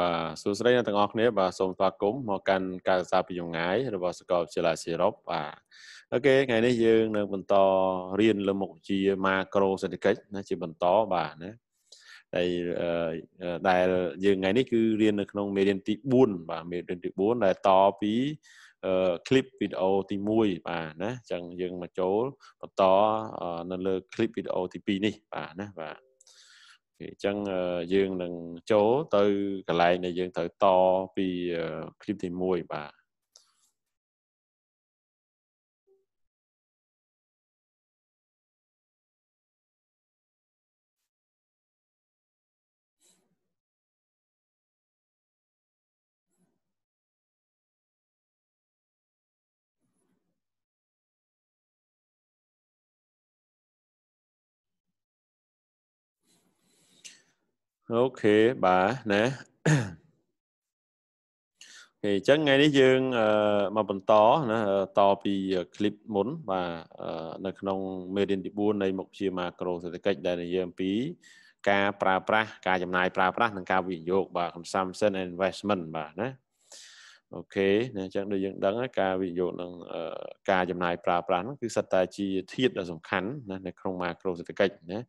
បាទសួស្តីអ្នកទាំងអស់គ្នាបាទសូមស្វាគមន៍មកកាន់ការសិក្សាពីយងាយរបស់សាកលវិទ្យាល័យសេរ៉ុបបាទអូខេថ្ងៃនេះយើងនឹងបន្តរៀនលើមុខវិជ្ជាម៉ាក្រូសេដ្ឋកិច្ចណាជាបន្តបាទណាហើយដែលយើងថ្ងៃនេះគឺរៀននៅក្នុងមេរៀនទី4បាទមេរៀនទី4ដែលតពីคลิปវីដេអូទី1បាទណាអញ្ចឹងយើងមកចូលបន្តនៅលើคลิปវីដេអូទី2នេះបាទណាបាទអញ្ចឹងយើងនឹងចូលទៅកន្លែងដែលយើងត្រូវតពីคลิปទី1បាទអូខេបាទណាអូខេអញ្ចឹងថ្ងៃនេះយើងមកបន្តណាតពីคลิปមុនបាទនៅក្នុងមេរៀនទី4នៃមុខវិជ្ជា Macro សេដ្ឋកិច្ចដែលនិយាយអំពី ការប្រើប្រាស់ការចំណាយប្រើប្រាស់និងការវិនិយោគបាទ consumption and investment បាទណាអូខេអញ្ចឹងដូចយើងដឹងការវិនិយោគនឹងការចំណាយប្រើប្រាស់ហ្នឹងគឺសិតតែជាធាតដ៏សំខាន់ណានៅក្នុង Macro សេដ្ឋកិច្ចណា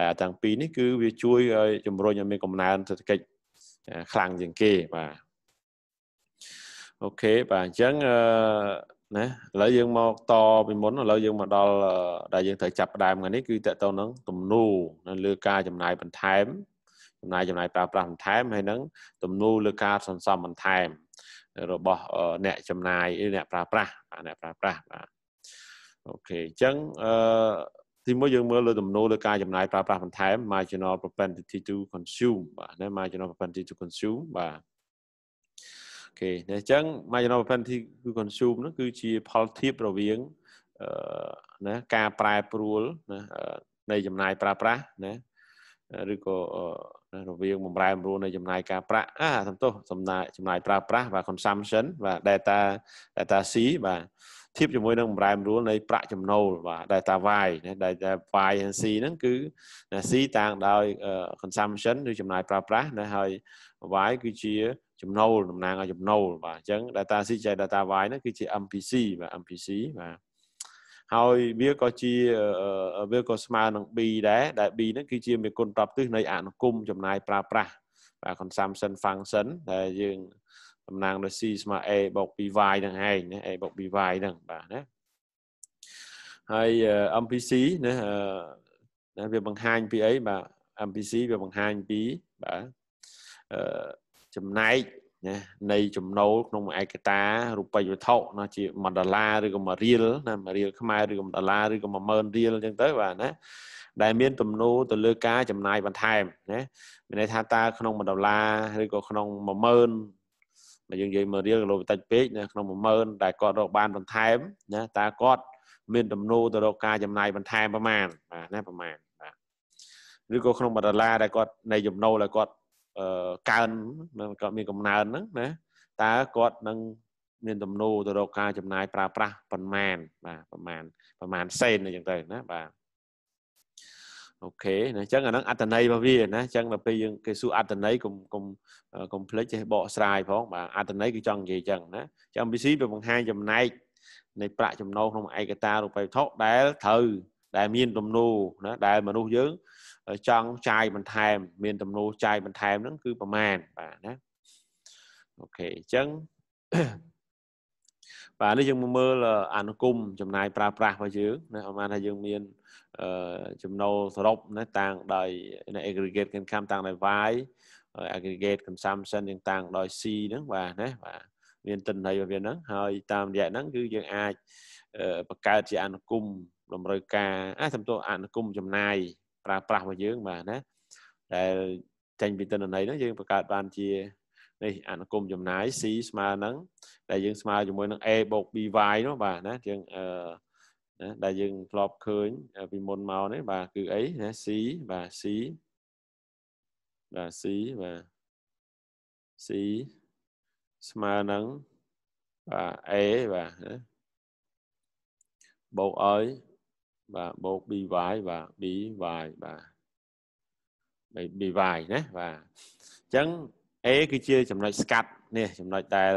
ដែលទាំងពីរនេះគឺវាជួយឲ្យជំរុញឲ្យមានកំណើនសេដ្ឋកិច្ចខ្លាំងជាងគេបាទអូខេបាទអញ្ចឹងណាឥឡូវយើងមកតពីមុនឥឡូវយើងមកដល់ដែលយើងត្រូវចាប់ផ្ដើមថ្ងៃនេះគឺតកតនឹងទំនូរនៅលើការចំណាយបន្ថែមចំណាយចំណាយប្រើប្រាស់បន្ថែមហើយនឹងទំនូរលើការសន្សំបន្ថែម របស់ អ្នកចំណាយអ្នកប្រើប្រាស់អ្នកប្រើប្រាស់បាទអូខេអញ្ចឹងអឺទីមួយយើងមើលលើទំនោរលើការចំណាយប្រើប្រាស់បន្ថែម marginal propensity to consume បាទណា marginal propensity to consume បាទអូខេអញ្ចឹង marginal propensity to consume នោះគឺជាផលធៀបរវាងអឺណាការប្រែប្រួលណានៃចំណាយប្រើប្រាស់ណាឬក៏រវាងបំរែបំរួលនៃចំណាយការប្រាក់អាសំទោសចំណាយចំណាយប្រើប្រាស់បាទ consumption បាទ data data C បាទធៀបជាមួយនឹងបំរែមរួលនៃប្រាក់ចំណូលបាទដែលតាវាយណាដែលតាវាយ C ហ្នឹងគឺណា C តាំងដោយ consumption ឬចំណាយប្រើប្រាស់ណាហើយ Y គឺជាចំណូលតំណាងឲ្យចំណូលបាទអញ្ចឹង data C ជា data Y ហ្នឹងគឺជា MPC បាទ MPC បាទហើយវាក៏ជាវាក៏ស្មើនឹង B ដែរដែល B ហ្នឹងគឺជាមេគុណតបទិសនៃអនុគមចំណាយប្រើប្រាស់បាទ consumption function ដែលយើងតំណាងដោយ C ស្មើ A បូក 2y ហ្នឹងឯងណា A បូក 2y ហ្នឹងបាទណាហើយ MPC ណាណាវាបង្ហាញពីអីបាទ MPC វាបង្ហាញពីបាទអឺចំណែកណានៃចំណូលក្នុងឯកតារូបិយវត្ថុណាជា1ដុល្លារឬក៏1រៀលណា1រៀលខ្មែរឬក៏1ដុល្លារឬក៏10000រៀលអញ្ចឹងទៅបាទណាដែលមានទំនោរទៅលើការចំណាយបន្ថែមណាមានន័យថាតើក្នុង1ដុល្លារឬក៏ក្នុង10000បើយើងនិយាយមួយរៀលគីឡូបន្តិចពេកណាក្នុង10000តែគាត់រកបានបន្ថែមណាតើគាត់មានទំនោរទៅរកការចំណាយបន្ថែមប្រមាណបាទណាប្រមាណបាទឬក៏ក្នុង1ដុល្លារដែលគាត់នៃចំណូលដែលគាត់កើនគាត់មានកំណើនហ្នឹងណាតើគាត់នឹងមាន ទំនោរទៅរកការចំណាយប្រើប្រាស់ប៉ុន្មានបាទប្រមាណប្រមាណសេនអញ្ចឹងទៅណាបាទអូខេណាអញ្ចឹងអាហ្នឹងអត្តន័យរបស់វាណាអញ្ចឹងដល់ពេលយើងគេសួរអត្តន័យកុំកុំកុំភ្លេចចេះបកស្រាយផងបាទអត្តន័យគឺចង់និយាយអញ្ចឹងណាចាំ MPC វាបង្ហាញចំណែកនៃប្រាក់ចំណូលក្នុងឯកតារូបិយវត្ថុដែលត្រូវដែល មានទំនោរណាដែលមនុស្សយើងចង់ចាយបន្ថែមមានទំនោរចាយបន្ថែមហ្នឹងគឺប្រមាណបាទណាអូខេអញ្ចឹងបាទនេះយើងមើល អនុគមចំណាយប្រើប្រាស់របស់យើងណាអមថាយើងមានចំណូលសរុបណាតាំងដោយ aggregate income តាំងដោយ Y aggregate consumption យើងតាំងដោយ C ហ្នឹងបាទណាបាទមានទិន្នន័យរបស់វាហ្នឹងហើយតាមរយៈហ្នឹងគឺយើងអាចបង្កើតជា អនុគមតម្រូវការអាចសំទោសអនុគមចំណាយប្រើប្រាស់របស់យើងបាទណាដែលចេញពីទិន្នន័យហ្នឹងយើងបង្កើតបានជានេះអនុគមចំណាយ C ស្មើនឹងដែលយើងស្មើជាមួយនឹង A + BY នោះបាទណាយើងអឺដែលយើងធ្លាប់ឃើញ ពីមុនមកនេះបាទគឺអីណា C បាទ C បាទ C បាទ C ស្មើនឹងបាទ A បាទណាបូកឲ្យបាទបូក by បាទ by បាទ by ណាបាទអញ្ចឹង A គឺជា ចំណុចស្កាត់នេះចំណុចដែល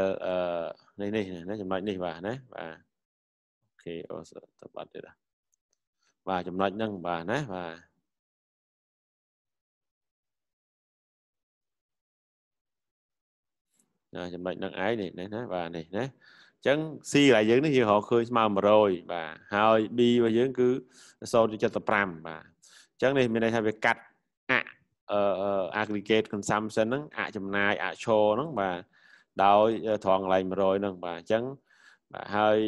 នេះនេះណាចំណុចនេះបាទណាបាទខេអូសតបាត់ទេណាបាទចំណុចហ្នឹងបាទណាបាទណាចំណុចហ្នឹងឯងនេះណាបាទនេះណាអញ្ចឹង C របស់យើងនេះយើងរកឃើញស្មើ100បាទហើយ B របស់យើងគឺ0.75បាទអញ្ចឹងនេះមានន័យថាវាកាត់អអឺ aggregate consumption ហ្នឹងអចំណាយអឈរហ្នឹងបាទដោយត្រង់កន្លែង100ហ្នឹងបាទអញ្ចឹងបាទហើយ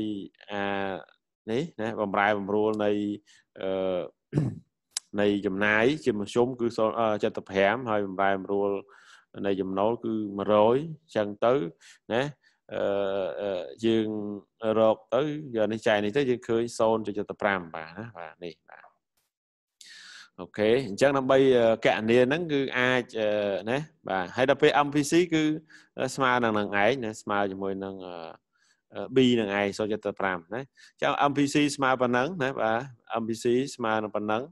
អានេះណាបំរែបំរួលនៃអឺនៃចំណាយ ជាមធ្យមគឺ75ហើយបំរែបំរួលនៃចំណូលគឺ100អញ្ចឹងទៅណាអឺយើងរកទៅយកនេះចែកនេះទៅយើងឃើញ0.75បាទណាបាទនេះបាទអូខេអញ្ចឹងដើម្បីកណនីហ្នឹងគឺ អាចណាបាទហើយដល់ពេល MVC គឺស្មើនឹងនឹងឯងណាស្មើជាមួយនឹងអឺ B នឹងឯង0.75ណាចាំ MPC ស្មើប៉ុណ្ណឹងណាបាទ MPC ស្មើនឹងប៉ុណ្ណឹង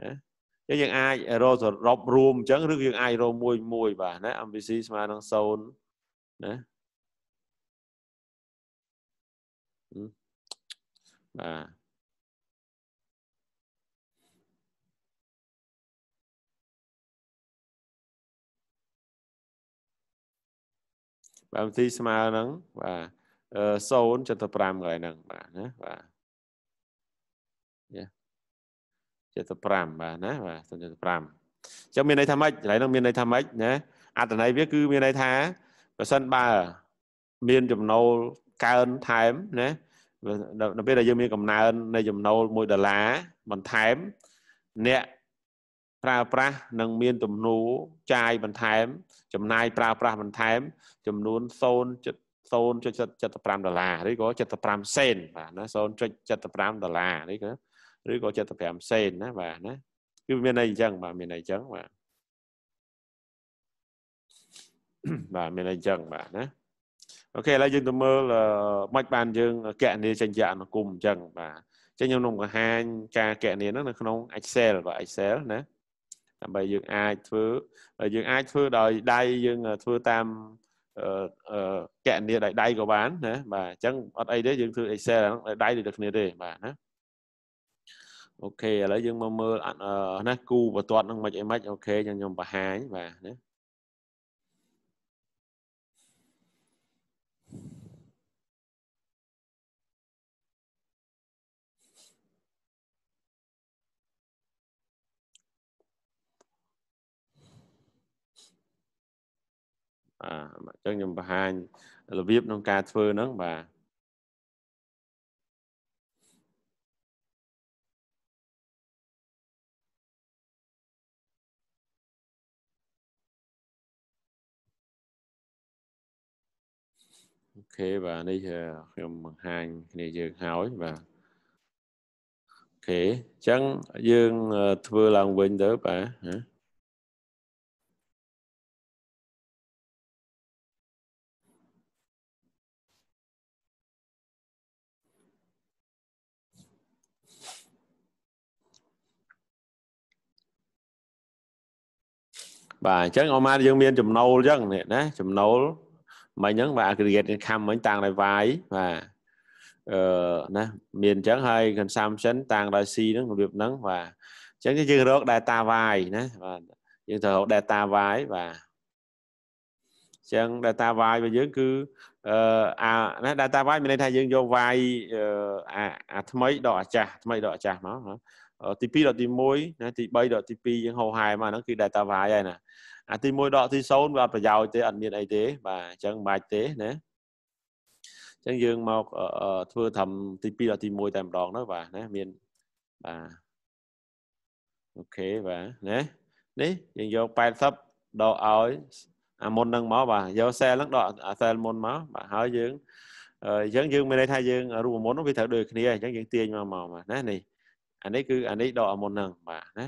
ណាយើង អាចរកសរុបរួមអញ្ចឹងឬ យើង អាចរកមួយ មួយ បាទណា MPC ស្មើនឹង0ណាបាទបាទ MPC ស្មើនឹងបាទ0ចុចទៅ5កន្លែងហ្នឹងបាទណាបាទចុចទៅ5បាទណាបាទចុចទៅ5អញ្ចឹងមានន័យថាម៉េចកន្លែងហ្នឹងមានន័យថាម៉េចណាអត្ថន័យវាគឺមានន័យថាប្រសិនបើមានចំណូលកើនថែមណានៅពេលដែលយើងមាន កំណើននៃចំណូល1ដុល្លារបន្ថែម អ្នកប្រើប្រាស់នឹងមាន ទំនួលចាយបន្ថែម ចំណាយប្រើប្រាស់បន្ថែម ចំនួន0.5 0.75ដុល្លារឬក៏75សេនបាទណា0.75ដុល្លារឬក៏ឬក៏75សេនណាបាទណាគឺមានន័យអញ្ចឹងបាទមានន័យអញ្ចឹងបាទបាទមានអីចឹងបាទណាអូខេឥឡូវយើងទៅមើលមិនបានយើងកណនីចញ្ញៈអនុគមអញ្ចឹងបាទចឹងខ្ញុំនឹងបង្ហាញការកណនីហ្នឹងនៅក្នុង Excel បាទ Excel ណាដើម្បីយើងអាចធ្វើយើងអាចធ្វើដោយដៃយើងធ្វើតាមកណនីដោយដៃក៏បានណាបាទអញ្ចឹងអត់អីទេយើង ធ្វើ Excel ហ្នឹងដោយដៃដូចគ្នាទេបាទណាអូខេឥឡូ w យើងមកមើលណាគូបន្ទាត់ហ្នឹងមិនអីមិនអូខេចឹងខ្ញុំបង្ហាញបាទណាបាទអញ្ចឹងខ្ញុំបង្ហាញរបៀបក្នុង ការធ្វើហ្នឹងបាទអូខេបាទនេះខ្ញុំ បង្ហាញ គ្នាយើងហើយបាទអូខេអញ្ចឹងយើង ធ្វើឡើង វិញទៅបាទណាបាទអញ្ចឹងអូម៉ាយើងមានចំណូលអញ្ចឹងនេះណាចំណូលមិញហ្នឹងបាទ aggregate income មិញតាំងដោយ y បាទអឺណាមានអញ្ចឹងហើយ consumption តាំងដោយ c ហ្នឹងរបៀបហ្នឹងបាទអញ្ចឹងយើងរក data y ណាបាទយើងត្រូវរក data y បាទចឹង data y របស់យើងគឺអឺអាណា data y មានន័យថាយើងយក y អាថ្មីដកអាចាស់ថ្មីដកអាចាស់មកទី2ដល់ទី1ណាទី3ដល់ទី2យើងហោហែមកហ្នឹងគឺ data wise ហើយណាអាទី1ដល់ទី0វាអត់ប្រយោជន៍ទេអត់មានអីទេ បាទអញ្ចឹងមិនបាច់ទេណាអញ្ចឹងយើងមកធ្វើត្រឹមទី2ដល់ទី1តែម្ដងនោះបាទណាមានបាទអូខេបាទណានេះយើងយក80ដកឲ្យអាមុនហ្នឹងមកបាទយកសែលហ្នឹងដកអាសែលមុនមកបាទហើយយើងអញ្ចឹងយើងមានន័យថាយើងរូបមុនវាត្រូវដូចគ្នាអញ្ចឹងយើងទាញមកមកបាទណានេះអានេះគឺអានេះដកមុនហ្នឹងបាទណា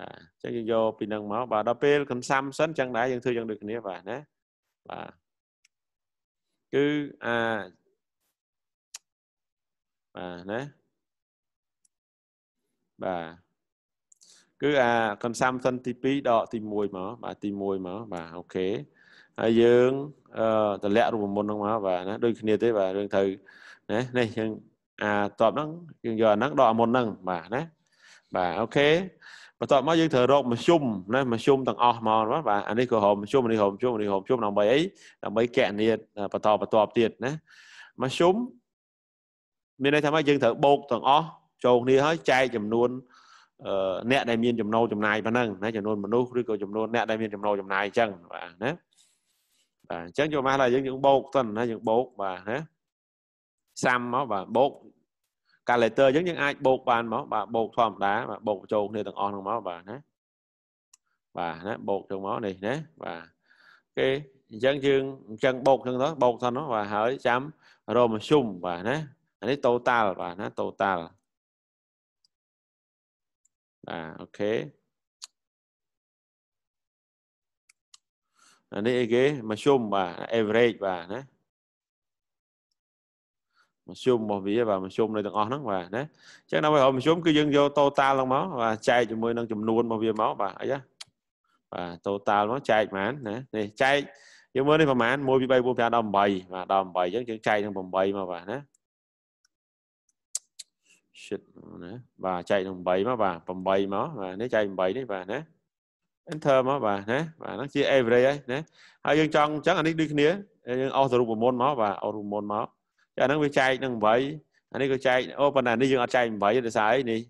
បាទអញ្ចឹងយើងយកពីហ្នឹងមកបាទដល់ពេលកំសាំសិនអញ្ចឹងដែរយើងធ្វើយ៉ាងដូចគ្នាបាទណាបាទគឺអាបាទណាបាទគឺអា consumption ទី2ដកទី1មកបាទទី1មកបាទអូខេហើយយើងអឺតម្លាក់រូបមន្តហ្នឹងមកបាទណាដូចគ្នាទេ បាទរឿងត្រូវណានេះយើងអាតបហ្នឹងយើងយកអាហ្នឹងដកអាមុនហ្នឹងបាទណាបាទអូខេបន្ទាប់មកយើងត្រូវរកមធ្យមណាមធ្យមទាំងអស់មកបាទអានេះក៏រកមធ្យមអានេះរកមធ្យមអានេះរកមធ្យមដើម្បីអីដើម្បីកណិតបន្តបន្តទៀតណាមធ្យមមានន័យថាមកយើងត្រូវបូកទាំងអស់ចូលគ្នាហើយចែកចំនួនអ្នកដែលមានចំណូលចំណាយប៉ុណ្ណឹងណាចំនួនមនុស្សឬក៏ចំនួនអ្នកដែលមានចំណូលចំណាយអញ្ចឹងបាទណាបាទអញ្ចឹងយកមកឡើយយើងយើងបូកសិនណាយើងបូកបាទណាសាំមកបាទបូក calculator អញ្ចឹងយើងអាចបូកបានមកបាទបូកធម្មតាបាទបូកចូលគ្នាទាំងអស់ហ្នឹងមកបាទណាបាទណាបូកចូលមកនេះណាបាទគេអញ្ចឹងយើងអញ្ចឹងបូកហ្នឹងទៅបូកសិននោះបាទហើយចាំរមធ្យមបាទណាអានេះ total បាទណា total បាទអូខេអានេះអីគេមធ្យមបាទ average បាទណាមធ្យមរបស់វាបាទមធ្យមនៃទាំងអស់ហ្នឹងបាទណាអញ្ចឹងដើម្បីឲ្យមធ្យមគឺយើងយក total ឡើងមកបាទចែកជាមួយនឹងចំនួនរបស់វាមកបាទអីហ៎បាទ total មកចែកប្រហែលណានេះចែកយើងមើលនេះប្រហែល1 2 3 4 5 18បាទ18អញ្ចឹងយើងចែកនឹង8មកបាទណា shit ណាបាទចែកនឹង8មកបាទ8មកបាទនេះចែក8នេះបាទណា enter មកបាទណាបាទហ្នឹងជា average ហើយណាហើយយើងចង់អញ្ចឹងអានេះដូចគ្នាយើងអស់ទៅរូបមន្តមកបាទអស់រូបមន្តមកអាហ្នឹងវាចែកនឹង8អានេះក៏ចែកអូប៉ុន្តែនេះយើងអត់ចែក8ដោយសារអីនេះ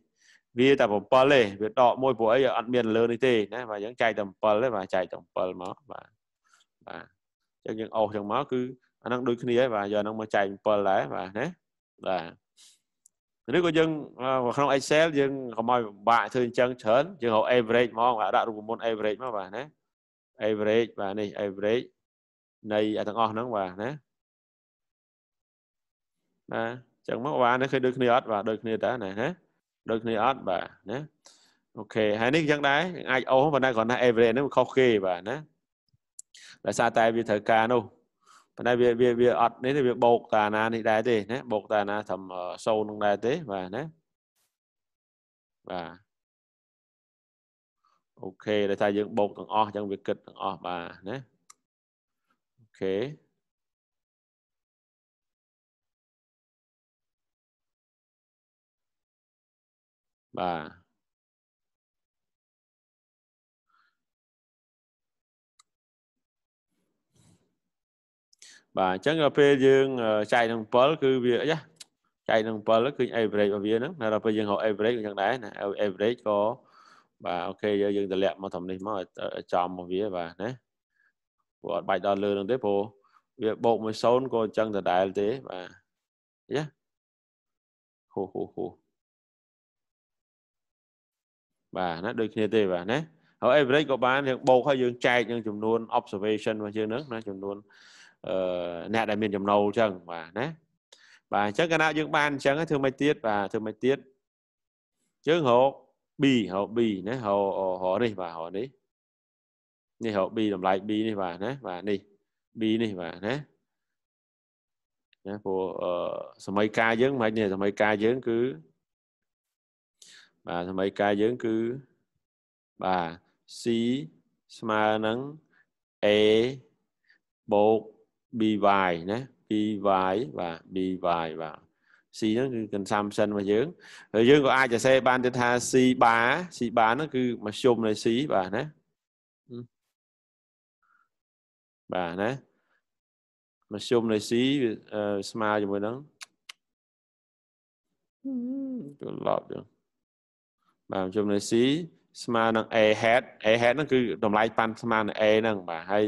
វាតែ7ទេវាដកមួយព្រោះអីអត់មានលើនេះទេណាបាទយើងចែកតែ7ទេបាទចែកតែ7មកបាទបាទអញ្ចឹងយើងអស់ចឹងមក គឺអាហ្នឹង ដូចគ្នាហើយបាទយកហ្នឹងមកចែក7ដែរបាទណាបាទឬក៏យើងក្នុង Excel យើងកុំឲ្យពិបាកធ្វើអញ្ចឹងច្រើនយើងរក average ហ្មងបាទដាក់រូបមន្ត average មកបាទណា average បាទនេះ average នៃទាំងអស់ហ្នឹងបាទណាណាអញ្ចឹងមកបាទនេះឃើញដូចគ្នាអត់បាទដូចគ្នាតើណាណាដូចគ្នាអត់បាទណាអូខេហើយនេះអញ្ចឹងដែរអាចអូសប៉ុន្តែគ្រាន់តែ average នេះវាខុសគេបាទណាដោយសារតែវាត្រូវការនោះប៉ុន្តែវាវាវាអត់នេះវាបោកតាណានេះដែរទេណាបោកតាណាត្រឹម0នឹងដែរទេបាទណាបាទអូខេដែលថាយើងបោកទាំងអស់អញ្ចឹងវាគិតទាំងអស់បាទណាអូខេបាទបាទអញ្ចឹងពេលយើងចែកនឹង7គឺវាអីចែកនឹង7គឺ average របស់វាហ្នឹងដល់ពេលយើងរក average អញ្ចឹងដែរណា average ក៏បាទអូខេយើងយើងតម្លាក់មកតាមនេះមកចំរបស់វាបាទណាព្រោះអត់បាច់ដល់លើនឹងទេព្រោះវាបូក1 0ក៏អញ្ចឹងដដែលទេ បាទយ៉ាហូហូហូបាទណាដូចគ្នាទេបាទណាហើយ average ក៏បានយើងបូកហើយយើងចែកនឹងចំនួន observation របស់យើងហ្នឹងណាចំនួនអឺអ្នកដែលមានចំណូលអញ្ចឹងបាទណាបាទអញ្ចឹងកាលណាយើងបានអញ្ចឹងធ្វើមិនទៀតបាទធ្វើមិនទៀតយើងរក B រក B ណារករកនេះបាទរកនេះនេះរក B តម្លៃ B នេះបាទណាបាទនេះ B នេះបាទណាណាព្រោះអឺសម័យកាលយើងមិនហិចនេះសម័យកាលយើង គឺបាទសម័យកាយយើង គឺបាទ C ស្មើនឹង A បូក BY ណា BY បាទ BY បាទ C ហ្នឹងគឺ consumption របស់យើងហើយយើងក៏អាចសរសេរបានទៀតថា C bar C bar ហ្នឹងគឺមធ្យមនៃ C បាទណាបាទណាមធ្យមនៃ C ស្មើជាមួយនឹងទៅឡប់យើងបាទជំនួយ C ស្មើនឹង A hat A hat ហ្នឹងគឺតម្លៃប៉ាន់ស្មើនឹង A ហ្នឹងបាទហើយ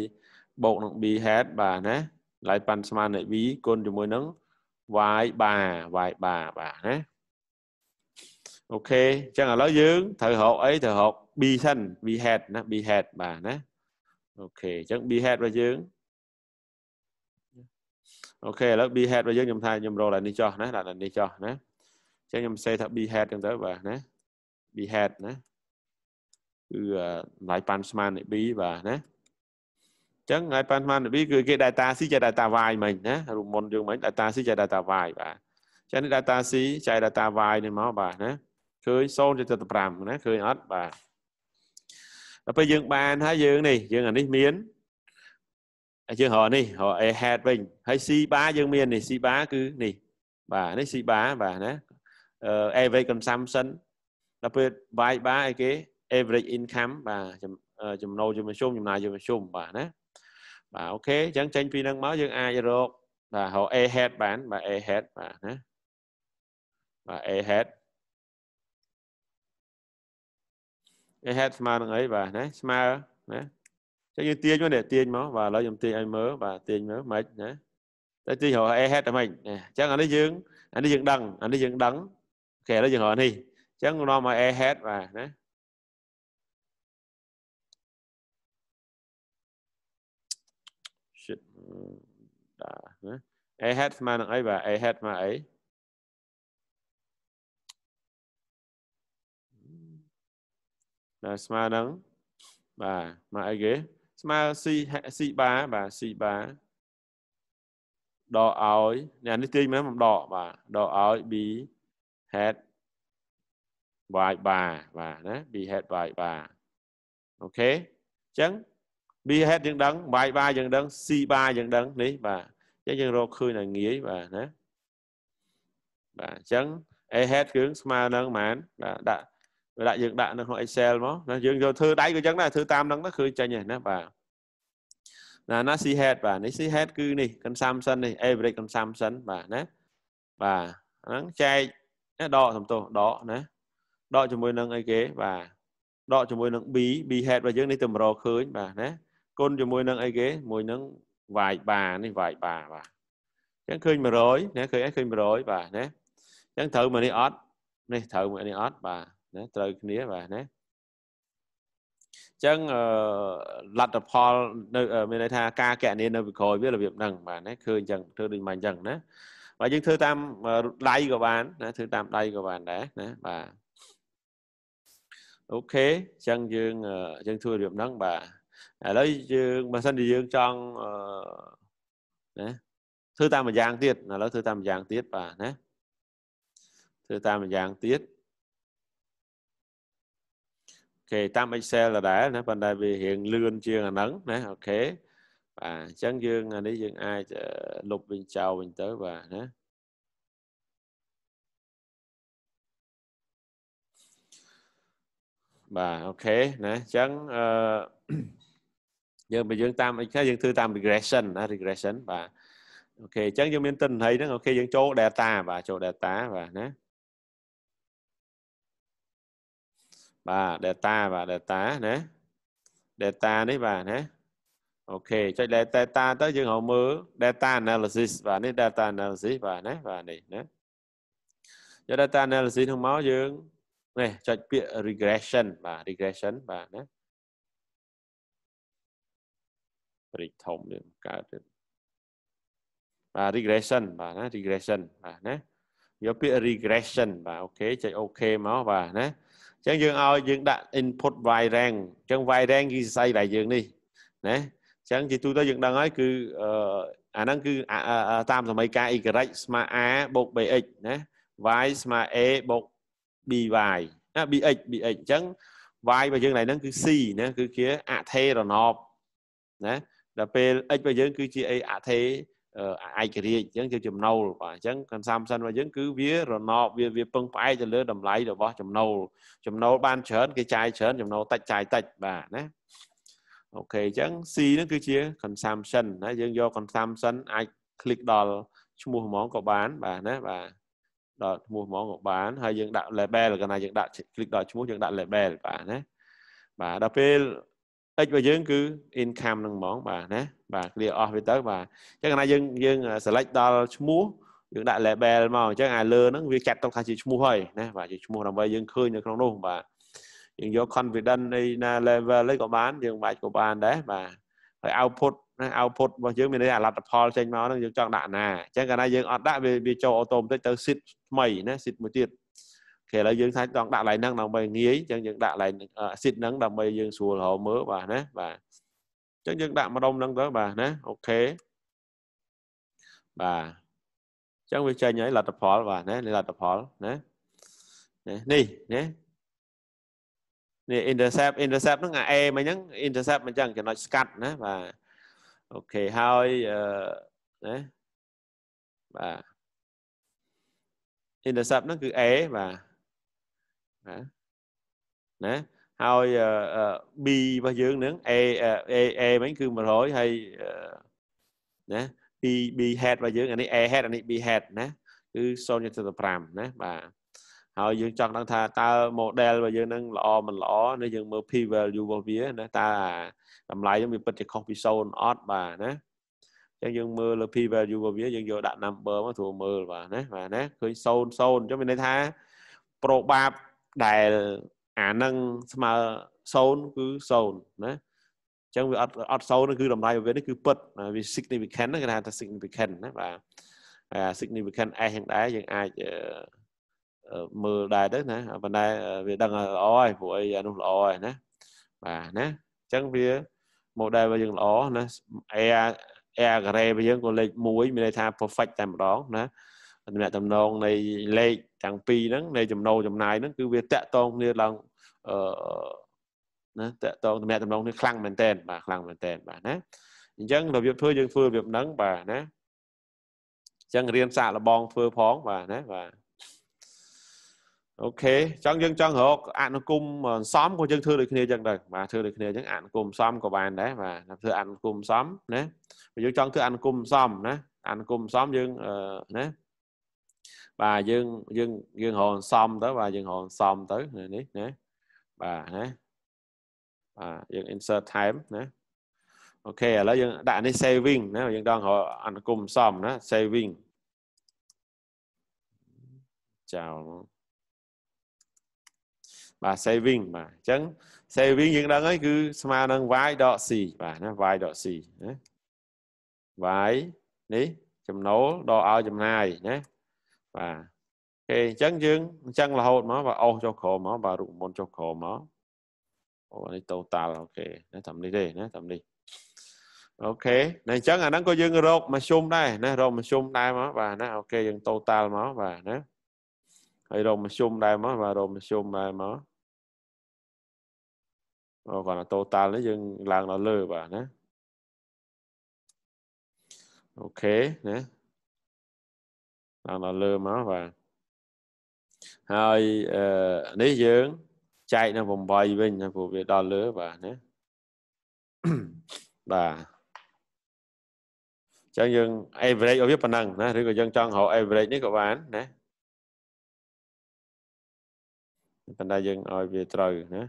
បូកនឹង B hat បាទណាតម្លៃប៉ាន់ស្មើនឹង V គុណជាមួយនឹង y បា y បាបាទណាអូខេអញ្ចឹងឥឡូវយើងត្រូវរកអីត្រូវរក B សិន B hat ណា B hat បាទណាអូខេអញ្ចឹង B hat របស់យើងអូខេឥឡូវ B hat របស់យើងខ្ញុំថាខ្ញុំរកដល់នេះចោះណាដាក់ដល់នេះចោះណាអញ្ចឹងខ្ញុំសេថា B hat អញ្ចឹងទៅបាទណា b hat ណាគឺតម្លៃប៉ាន់ស្មាននៃ b បាទណាអញ្ចឹងហើយប៉ាន់ស្មាននៃ b គឺគេ data c ចែក data y មិញណារូបមុនយើងមិញ data c ចែក data y បាទចឹងនេះ data C ចែក data Y នេះមកបាទណាឃើញ0.75ណាឃើញអត់បាទដល់ពេលយើង បានហើយយើង នេះ យើងអានេះមានយើងរកនេះរក A hat វិញហើយ C bar យើងមាន នេះ C bar គឺនេះបាទនេះ C bar បាទណា average consumption ដល់ពេលបាយបាយអីគេ average income បាទចំណូលជាមធ្យមចំណាយជាមធ្យមបាទណាបាទអូខេអញ្ចឹងចេញពីនឹងមកយើងអាចរកបាទរក A head បានបាទ A head បាទណាបាទ A head A head ស្មើនឹងអីបាទណាស្មើណាចឹងយើងទាញមកនេះទាញមកបាទឥឡូវខ្ញុំទាញឲ្យមើលបាទទាញមើលម៉េចណាតែទាញរក A head តែម៉េចអញ្ចឹងអានេះយើងអានេះយើងដឹងអានេះយើងដឹងអូខេឥឡូវយើងរកនេះចឹងនាំឲ្យ air head បាទណាឈិតដែរណា air head ស្មើនឹងអីបាទ air head ស្មើអីដែលស្មើនឹងបាទមកអីគេ ស្មើ C C បាបាទ C បាដកឲ្យនេះនេះទាញមែនមិនដកបាទដកឲ្យ B head y bar បាទណា b head y bar អូខេអញ្ចឹង b head យើងដឹង y bar យើងដឹង c bar យើងដឹង នេះបាទអញ្ចឹងយើងរកឃើញតែងាយបាទណាបាទអញ្ចឹង a head គឺស្មើនឹងហ្មងបាទដាក់វាដាក់យើងដាក់នៅក្នុង Excel មកណាយើងយកធ្វើដៃក៏ចឹងដែរធ្វើតាមនឹងទៅឃើញចេញហើយណាបាទណាណា C head បាទនេះ C head គឺនេះ consumption នេះ average consumption បាទណាបាទហ្នឹងចែកដកសំទោសដកណាដកជាមួយនឹងអីគេបាទដកជាមួយនឹង b b head របស់យើងនេះតម្រឃើញ បាទណាគុណជាមួយនឹងអីគេមួយនឹងវាយបានេះវាយបាបាទអញ្ចឹងឃើញ100ណាឃើញអីឃើញ100បាទណាអញ្ចឹងត្រូវមួយនេះអត់នេះត្រូវមួយនេះអត់បាទណាត្រូវគ្នាបាទណាចឹងលទ្ធផលនៅមានន័យថាការកណនានៅពីក្រោយវារបៀបហ្នឹងបាទណាឃើញចឹងធ្វើដូចមិនចឹងណាបាទយើងធ្វើតាមដៃក៏បានណាធ្វើតាមដៃក៏បានដែរណាបាទអូខេអញ្ចឹងយើងយើងធ្វើរៀបហ្នឹងបាទឥឡូវយើងបើសិនជាយើងចង់ណាធ្វើតាមម្យ៉ាងទៀតឥឡូវធ្វើតាមម្យ៉ាងទៀតបាទណាធ្វើតាមម្យ៉ាងទៀតអូខេតាម Excel ដដែលណាប៉ុន្តែវារៀងលឿនជាងអាហ្នឹងណាអូខេបាទអញ្ចឹងយើងអានេះយើង អាចលុបវិញចោលវិញទៅបាទណាបាទអូខេណាអញ្ចឹងអឺយើងបើយើងតាមអីខ្លះយើងធ្វើតាម regression ណា regression បាទអូខេអញ្ចឹងយើងមានទិន្នន័យហ្នឹងអូខេយើងចូល data បាទចូល data បាទណាបាទ data បាទ data ណា data នេះបាទណាអូខេចុច data ទៅយើងហៅមើល data analysis បាទនេះ data analysis បាទណាបាទនេះណាយក data analysis ហ្នឹងមកយើងនេះចុចពាក្យ regression បាទ regression បាទណាព្រិចធំនេះកើតទៀតបាទ regression បាទណា regression បាទណាយកពាក្យ regression បាទអូខេចុចអូខេមកបាទណាអញ្ចឹងយើងឲ្យយើងដាក់ input y rank អញ្ចឹង y rank គឺសរសៃដៃយើងនេះណាអញ្ចឹងជាទូទៅយើងដឹងហើយគឺអាហ្នឹងគឺតាមសមីការ y ស្មើ a បូក bx ណា y ស្មើ a បូក by ណា bx bx អញ្ចឹង y របស់យើងណៃហ្នឹងគឺ c ណាគឺជាអថេរណបណាដល់ពេល x របស់យើងគឺជាអីអថេឯករាជ្យអញ្ចឹងជាចំណូលបាទអញ្ចឹង consumption របស់យើងគឺវារណបវាវាពឹងផ្អែកទៅលើតម្លៃរបស់ចំណូលចំណូលបានច្រើនគេចាយច្រើនចំណូលតិចចាយតិចបាទណាអូខេអញ្ចឹង C ហ្នឹងគឺជា consumption ណាយើងយក consumption អាច click ដល់ឈ្មោះហ្មងក៏បានបាទណាបាទដល់ឈ្មោះហ្មងក៏បានហើយយើងដាក់ label កាលណាយើងដាក់ click ដល់ឈ្មោះយើងដាក់ label បាទណាបាទដល់ពេល x របស់យើងគឺ income នឹងហ្មងបាទណាបាទ clear អស់វាទៅបាទអញ្ចឹងកាលណាយើងយើង select ដល់ឈ្មោះយើងដាក់ label មកអញ្ចឹងអាលើហ្នឹងវាចាត់ទុកថាជាឈ្មោះហើយណាបាទជាឈ្មោះដើម្បីយើងឃើញនៅក្នុងនោះបាទយើងយក confidence នៃណា level នេះក៏បាន យើង បាច់ក៏បានដែរបាទហើយ output ណា output របស់យើងមានន័យថាលទ្ធផលចេញមកហ្នឹងយើងចង់ដាក់ណាអញ្ចឹងកាលណាយើងអត់ដាក់វាចូល automatic ទៅ sheet ថ្មីណា sheet មួយទៀតគេឥឡូវយើងថាចង់ដាក់ line ហ្នឹងដើម្បីងាយអញ្ចឹងយើង ដាក់ line sheet ហ្នឹងដើម្បីយើងស្រួលរកមើលបាទណាបាទអញ្ចឹងយើងដាក់ម្ដុំហ្នឹងទៅបាទណាអូខេបាទអញ្ចឹងវាចេញហើយលទ្ធផល បាទណាលទ្ធផល ណានេះណានេះ intercept intercept ហ្នឹងអា A មកអញ្ចឹង intercept មកអញ្ចឹងចំណុចស្កាត់ណាបាទអូខេហើយអឺណាបាទ intercept ហ្នឹងគឺ A បាទណាណាហើយ B របស់យើងហ្នឹង A A A វិញគឺ100ហើយណា B B head របស់យើងអានេះ A head អានេះ B head ណាគឺ0.75ណាបាទហើយយើងចង់ដឹងថាតើ model របស់យើងនឹងល្អមិនល្អនេះយើងមើល p value របស់វាណាតើតម្លៃនឹងវាពិតជាខុសពី0អត់បាទណាអញ្ចឹងយើងមើលលើ p value របស់វាយើងយកដាក់ number មកធ្វើមើលបាទណាបាទណាឃើញ0 0អញ្ចឹងមានន័យថា probab ដែលអានឹងស្មើ0គឺ0ណាចឹងវាអត់អត់សូនគឺតម្លៃរបស់វានេះគឺពិតវា significant គេថា significant ណាបាទ significant s ហ្នឹងដែរយើងអាចមើលដែរទៅណាប៉ុន្តែវាដឹងថាល្អហើយព្រោះអីអានោះល្អហើយណាបាទណាអញ្ចឹងវា model របស់យើងល្អណា air air array របស់យើងក៏លេខ1មានន័យថា perfect តែម្ដងណាដំណាក់ដំណងនៃលេខទាំងពីរហ្នឹង នៃ ចំណូលចំណាយហ្នឹងគឺវាតាក់តងគ្នាឡើងអឺណាតាក់តងដំណាក់ដំណងនេះខ្លាំងមែនតើបាទខ្លាំងមែនតើបាទណាអញ្ចឹងរបៀបធ្វើយើងធ្វើរបៀបហ្នឹងបាទណាអញ្ចឹងរៀនសាកល្បងធ្វើផង បាទណាបាទអូខេអញ្ចឹងយើងចង់រកអនុគមសំក៏យើងធ្វើដូចគ្នាអញ្ចឹងដែរបាទធ្វើដូចគ្នាអញ្ចឹងអនុគមសំក៏បានដែរបាទធ្វើអនុគមសំណាបើយើងចង់ធ្វើអនុគមសំណាអនុគមសំយើងណាបាទយើង យើងយើងរកសំទៅបាទយើងរកសំទៅនេះណាបាទណាបាទយើង insert time ណាអូខេឥឡូវយើង ដាក់នេះ saving ណាយើងដល់រកអនុគមសំណា saving ចោលមកបាទ saving បាទអញ្ចឹង saving យើងដឹងហើយគឺស្មើនឹង y.c បាទណា y.c ណា y នេះចំណូលដល់ឲ្យចំណាយណាបាទគេអញ្ចឹងយើងអញ្ចឹងរហូតមកបាទអស់ចុះក្រោមមកបាទរូបមន្តចុះក្រោមមកអូនេះ total អូខេណាតាមនេះទេណាតាមនេះអូខេណាអញ្ចឹងអាហ្នឹងក៏យើងរកមធ្យមដែរណារកមធ្យមដែរមកបាទណាអូខេយើង total មកបាទណាហើយរោមមជ្ឈុំដែរមកបាទរោមមជ្ឈុំដែរមកអូគាត់ណា total នេះយើង ឡើងដល់លើ បាទណាអូខេណាឡើងដល់លើមកបាទហើយអឺនេះយើងចែកនៅ8វិញណាព្រោះវាដល់លើបាទណាបាទអញ្ចឹងយើង average របស់វាប៉ុណ្ណឹងណាឬក៏យើងចង់រក average នេះក៏បានណាប៉ុន្តែយើងឲ្យវាត្រូវណា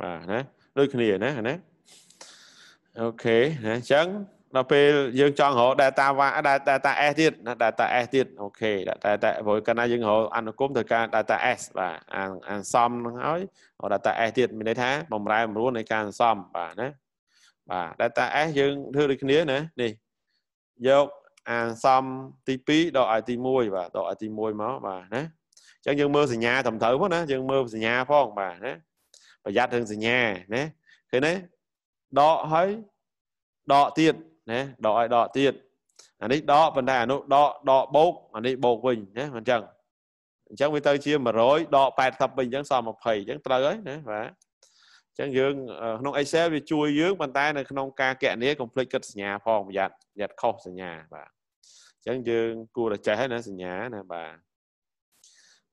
បាទណាដូចគ្នាណាណាអូខេណាអញ្ចឹងដល់ពេលយើងចង់រក data data S ទៀតណា data S ទៀតអូខេ data តែព្រោះកាលណាយើងរកអនុគមទៅការ data S បាទអានអានសំនឹងហើយរក data S ទៀតមានន័យថាបំរែបំរួលនៃការសំបាទណាបាទ data S យើងធ្វើដូចគ្នាណានេះយកអាសំទី2ដកឲ្យទី1បាទដកឲ្យទី1មកបាទណាអញ្ចឹងយើងមើលសញ្ញាត្រឹមត្រូវមកណាយើងមើលសញ្ញាផងបាទណាប្រយ័ត្នរឿងសញ្ញាណាឃើញទេដកឲ្យដកទៀតណាដកឲ្យដកទៀតអានេះដកប៉ុន្តែអានោះដកដកបូកអានេះបូកវិញណាមិនអញ្ចឹងអញ្ចឹងវាទៅជា100ដក80វិញអញ្ចឹងសល់20អញ្ចឹងត្រូវហើយណាបាទចឹងយើងក្នុង Excel វាជួយយើងប៉ុន្តែនៅក្នុងការកណនា complete គិតសញ្ញាផងប្រយ័ត្នប្រយ័ត្នខុសសញ្ញាបាទចឹងយើង គួរតែចេះណាសញ្ញាណាបាទ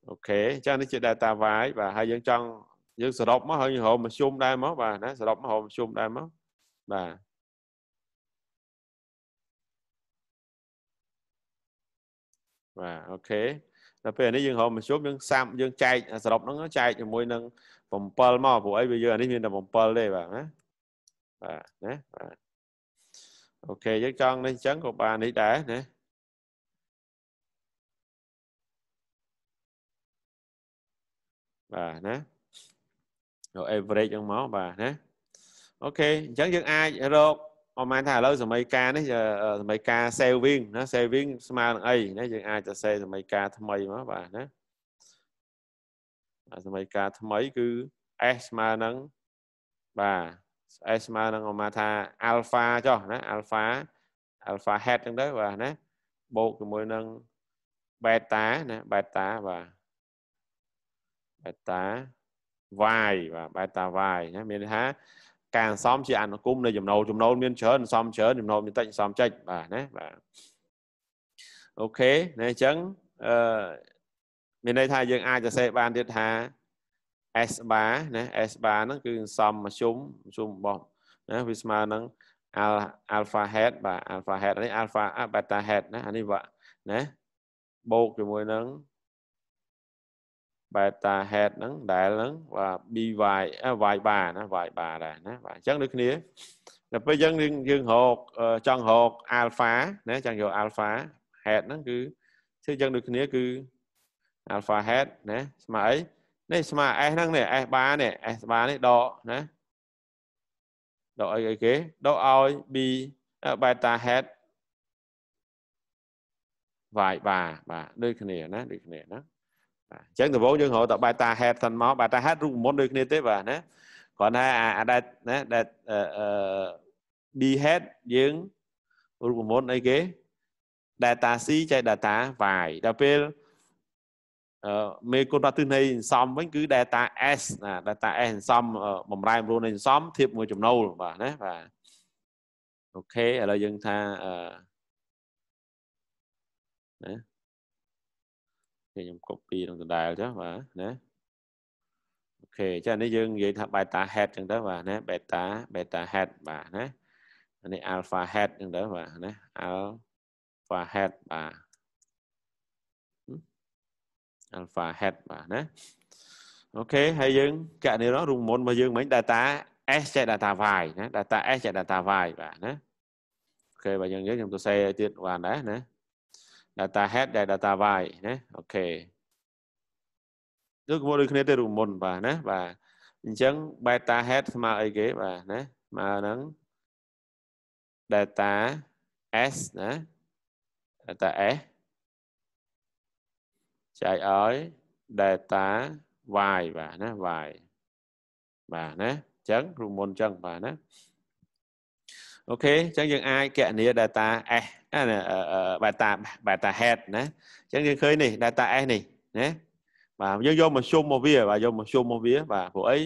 អូខេអញ្ចឹងនេះជា data wise បាទហើយយើងចង់យើងសរុបមកហើយយើងរមធ្យមដែរមកបាទណាសរុបមករមធ្យមដែរមកបាទបាទអូខេដល់ពេលនេះយើងរមធ្យមយើងសាម យើងចែកសរុបហ្នឹងចែកជាមួយនឹង7មកព្រោះអីវាយើងអានេះមានតែ7ទេបាទណាបាទណាបាទអូខេយើងចង់នេះអញ្ចឹងក៏បាននេះដែរណាបាទណាយក average ហ្នឹងមកបាទណាអូខេអញ្ចឹងយើង អាចរកអមមានថាឥឡូវសម័យកាលនេះសម័យកាល saving ណា saving ស្មើនឹងអីណាយើងអាចសរសេរសម័យកាលថ្មីមកបាទណាសម័យកាលថ្មីគឺ s ស្មើនឹងបាទ s ស្មើនឹងអមថា alpha ចុះណា alpha alpha head ហ្នឹងទៅបាទណា បូកជាមួយនឹង beta ណា beta បាទបេតាវាយបាទបេតាវាយណាមានន័យថា ការសំជាអនុគមនៃចំណូលចំណូលមានច្រើនសំច្រើនចំណូលមានតិចសំតិចបាទណាបាទអូខេណាអញ្ចឹងអឺមានន័យថាយើង អាចសរសេរបានទៀតថា s bar ណា s bar ហ្នឹង គឺសំមជ្ឈុំមជ្ឈុំរបស់ណាវាស្មើនឹង alpha head បាទ alpha head នេះ alpha beta head ណាអានេះវ៉ាណាបូកជាមួយនឹង beta head ហ្នឹងដែលហ្នឹង បាទ by វាយបាណាវាយបាដែរណា បាទអញ្ចឹងដូចគ្នាដល់ពេលយើងយើងរកចង់រក alpha ណាចង់យក alpha head ហ្នឹងគឺគឺយើងដូចគ្នា គឺ alpha head ណាស្មើអីនេះស្មើ s ហ្នឹងនេះ s បានេះ s បានេះដកណាដកអីអីគេដកឲ្យ b beta head វាយបាបាទដូចគ្នាណាដូចគ្នាណាអញ្ចឹងដំបូងយើងរកត beta head សិនមក beta head រូបមន្តដូចគ្នាទេបាទណាគ្រាន់តែអាដែលណាដែល b head យើងរូបមន្តអីគេ data c ចែក data y ដល់ពេលមេគុណប្រតិនៃសន្សំវិញគឺ data s ណា data s សន្សំបំរែបំរួលនៃសន្សំធៀបមួយចំណូលបាទណាបាទអូខេឥឡូវយើងថាណាគេខ្ញុំ copy ក្នុងដដែលចុះបាទណាអូខេចានេះយើងនិយាយថា beta head ចឹងទៅបាទណា beta beta head បាទណាអានេះ alpha head ចឹងទៅបាទណា alpha head បាទ alpha head បាទណាអូខេហើយយើងកណិររូបមន្តរបស់យើងមិញ data s ចេះ data y ណា data s ចេះ data y បាទណាអូខេបើយើងនិយាយខ្ញុំទៅសេទៀតបានដែរណា data head ដែល data y ណាអូខេដូចមកដូចគ្នាទៅរូបមុនបាទណាបាទអញ្ចឹង beta head ស្មើអីគេបាទណាស្មើនឹង data s ណា data s ចែកឲ្យ data y បាទណា y បាទណាអញ្ចឹងរូបមុនអញ្ចឹងបាទណាអូខេអញ្ចឹងយើង អាចកណនី data s អា beta beta head ណាអញ្ចឹងយើងឃើញនេះ data S នេះណាបាទយើងយកមធ្យមមកវា បាទយកមធ្យមមកវាបាទព្រោះអី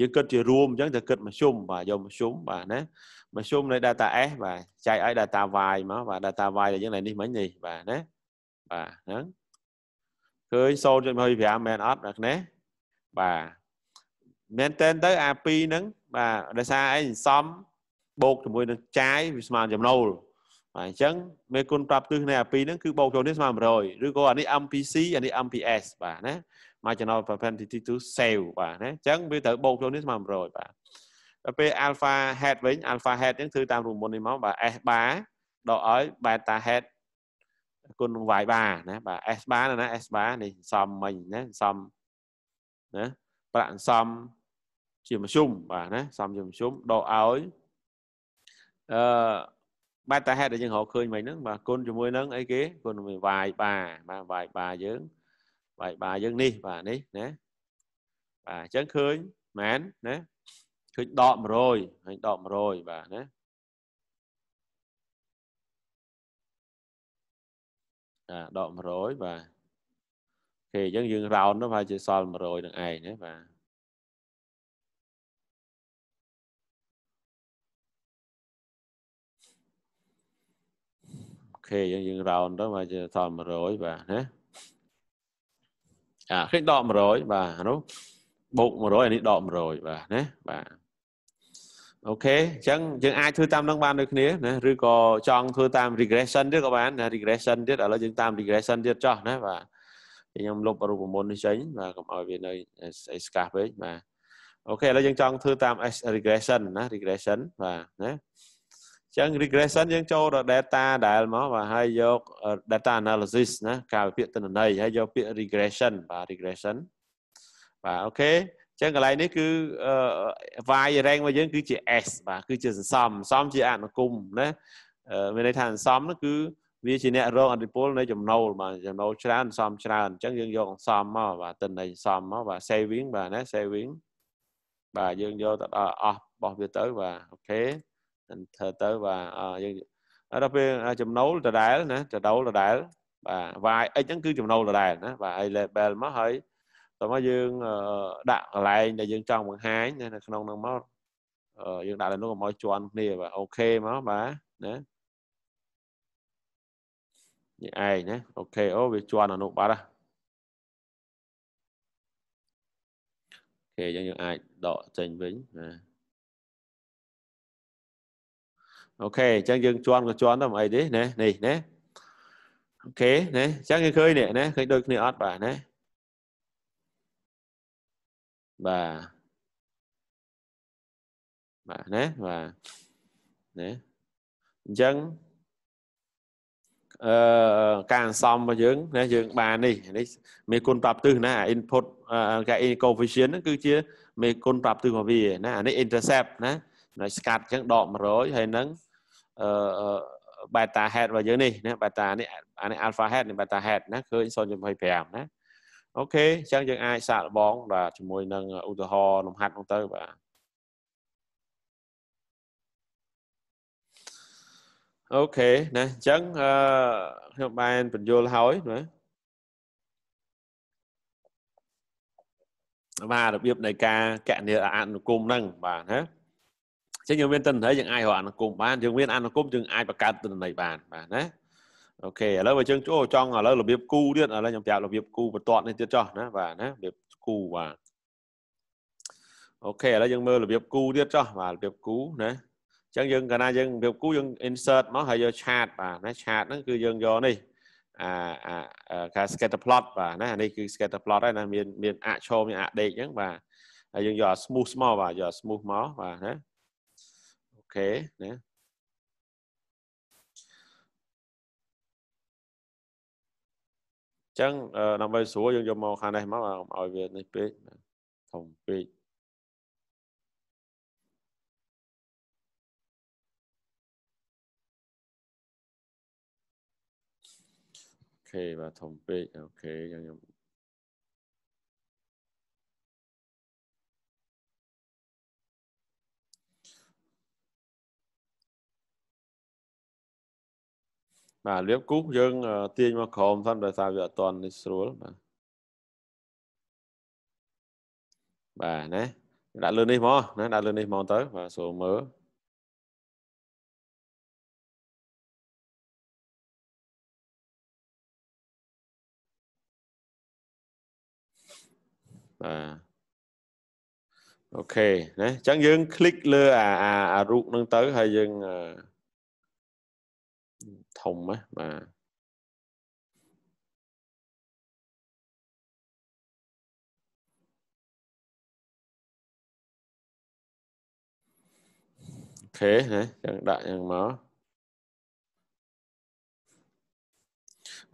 យើងគិតជារួមអញ្ចឹងទៅគិតមធ្យមបាទយកមធ្យមបាទណាមធ្យមនៃ data S បាទចែកឲ្យ data Y មកបាទ data Y ដែលយើងនៅនេះមិញនេះបាទណាបាទហ្នឹងឃើញ0.25មែនអត់អ្នកណាបាទមែនតើទៅអា2ហ្នឹង បាទដោយសារអីសំបូកជាមួយនឹងចាយវាស្មើចំណូលបាទអញ្ចឹងមេគុណប្រាប់ទិសនៃអាពីរហ្នឹងគឺបូកចូលនេះស្មើ100ឬក៏អានេះ MPC អានេះ MPS បាទណា marginal propensity to save បាទណាអញ្ចឹងវាត្រូវបូកចូលនេះស្មើ100បាទដល់ពេល alpha head វិញ alpha head ហ្នឹងគឺតាមរូបមន្តនេះមកបាទ S បាដកឲ្យ beta head គុណនឹង y បាណា បាទ S បាណា S បានេះសំមិញណាសំណាប្រាក់សំជាមធ្យមបាទណាសំជាមធ្យមដកឲ្យអឺបាទតែហេតុដែលយើងរកឃើញមិញហ្នឹងបាទគុណជាមួយនឹងអីគេគុណវាវាយបាបាទវាយបាយើងវាយបាយើង នេះ បាទនេះណាបាទអញ្ចឹងឃើញមែនណាឃើញដក100ឃើញដក100បាទណាបាទដក100បាទអូខេអញ្ចឹងយើងរោនទៅប្រហែលជាសល់100នឹងឯងណាបាទខេយើង round ទៅមកជាសល់100បាទណាអាឃើញដក100បាទអានោះបូក100អានេះដក100បាទណាបាទអូខេអញ្ចឹងយើងអាចធ្វើតាមនឹងបានដូចគ្នាណាឬក៏ចង់ធ្វើតាម regression ទៀតក៏បានណា regression ទៀតឥឡូវយើងតាម regression ទៀតចោះណាបាទខ្ញុំលុបរូបមន្តនេះចេញបាទកុំឲ្យវានៅស្អីស្កាស់ពេកបាទអូខេឥឡូ w យើងចង់ធ្វើតាម regression ណា regression បាទណាចឹង regression យើងចូលដល់ data ដែលមកបាទហើយយក data analysis ណាការវិភាគទិន្នន័យហើយយកពាក្យ regression បាទ regression បាទអូខេចឹងកន្លែងនេះគឺ y rank របស់យើងគឺជា s បាទគឺជាសន្សំសន្សំជាអនុគមណាមានន័យថាសន្សំនោះគឺវាជាអ្នករងអតិពលនៃចំណូលបាទចំណូលច្រើនសន្សំច្រើនអញ្ចឹងយើងយកសន្សំមកបាទទិន្នន័យសន្សំមកបាទ saving បាទណា saving បាទយើងយកទៅដល់អស់របស់វាទៅបាទអូខេធ្វើទៅបាទយើងដល់ពេលចំណូលដដែលណាចំណូលដដែលបាទ y x ហ្នឹងគឺ ចំណូលដដែលណាបាទហើយ label មកហើយតោះមកយើង ដាក់កន្លែងដែលយើងចង់បង្ហាញនៅក្នុងហ្នឹងមកយើងដាក់លើនោះកុំឲ្យជាន់គ្នាបាទអូខេមកបាទណានេះឯងណាអូខេអូវាជាន់អនុបត្តិហ៎អូខេយើងយើង អាចដកចេញវិញណាអូខេអញ្ចឹងយើងជន់ក៏ជន់ទៅមិនអីទេណានេះណាអូខេណាអញ្ចឹងយើងឃើញនេះណាឃើញដូចគ្នាអត់បាទណាបាទបាទណាបាទណាអញ្ចឹងអឺការអន្សំរបស់យើង ណាយើងបាននេះ នេះមេគុណប្រាប់ទិសណា input កា coefficient ហ្នឹងគឺ ជាមេគុណប្រាប់ទិសរបស់វា ណាអានេះ intercept ណានៅ scat អញ្ចឹងដក100ហើយនឹងអឺ beta head របស់យើងនេះណា beta នេះអានេះ alpha head នេះ beta head ណាឃើញ0.25ណាអូខេអញ្ចឹងយើងអាចសាកល្បងបាទជាមួយនឹងឧទាហរណ៍លំហាត់ហ្នឹងទៅបាទអូខេណាអញ្ចឹងអឺខ្ញុំបានបញ្យល់ហើយណាបាទរបៀបនៃការកណនីអនុគមហ្នឹងបាទណាចឹងយើងមានតន័យយើងអាចរកអនុគមបានយើងមានអនុគមយើងអាចបង្កើតតន័យបានបាទណាអូខេឥឡូវបើយើងចូលចង់ឥឡូវរបៀបគូទៀតឥឡូវខ្ញុំប្រាប់របៀបគូបន្ទាត់នេះទៀតចោះណាបាទណារបៀបគូបាទអូខេឥឡូវយើងមើលរបៀបគូទៀតចោះបាទរបៀបគូណាអញ្ចឹងយើងកាលណាយើងរបៀបគូយើង insert មកហើយយក chart បាទណា chart ហ្នឹងគឺយើងយកនេះអាអាការ scatter plot បាទណានេះគឺ scatter plot ហើយណាមានមានអឈរមានអដេកអញ្ចឹងបាទហើយយើងយកអា smooth មកបាទយក smooth មកបាទណា okay, né? Chẳng ờ, nằm bay số dùng dương màu khá này mà mà ở về này page phòng page ok và thông page ok dùng dùng បាទលៀបគូសយើងទាញមកក្រោមសិនដោយសារវាអត់តនេះស្រួលបាទបាទណាដាក់លើនេះមកណាដាក់លើនេះមកទៅបាទសូមមើលបាទអូខេណាអញ្ចឹង យើងคลิกលើអាអារូបនឹងទៅ ហើយយើងអឺមណាបាទអូខេណាចឹងដាក់យ៉ាងមក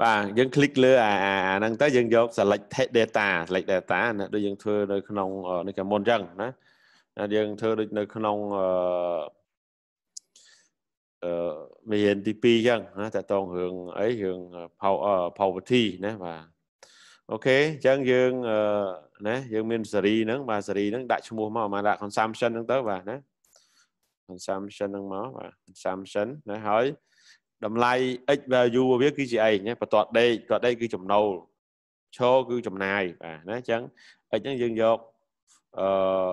បាទយើងคลิกលើអាហ្នឹងទៅយើងយក select data select data ណាដូចយើងធ្វើនៅ ក្នុងនេះកាមុនចឹងណាយើងធ្វើដូចនៅក្នុងអឺមេរៀនទី2អញ្ចឹងណាតតងរឿងអីរឿង poverty ណាបាទអូខេអញ្ចឹងយើងណាយើងមានសេរីហ្នឹងបាទសេរីហ្នឹងដាក់ឈ្មោះមកមកដាក់ consumption ហ្នឹងទៅបាទណា consumption ហ្នឹងមកបាទ consumption ណាហើយតម្លៃ x value របស់វាគឺជាអីណាបន្ទាត់ដេកបន្ទាត់ដេកគឺចំណូលឈរគឺចំណាយបាទណាអញ្ចឹង x ហ្នឹងយើងយកអឺ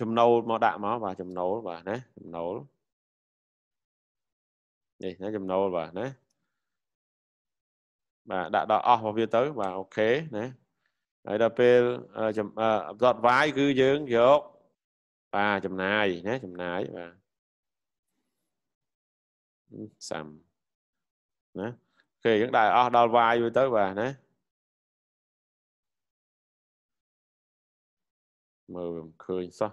ចំណូលមកដាក់មកបាទចំណូល បាទណាចំណូលនេះណាចំណូលបាទណាបាទដាក់ដល់អស់មកវាទៅបាទអូខេណាហើយដល់ពេលចំដុតវាយគឺយើងយកបាទចំណាយណាចំណាយបាទសាំណាគេយើងដាក់អស់ដល់វាយវាទៅបាទណាមើលវាមិនឃើញសោះ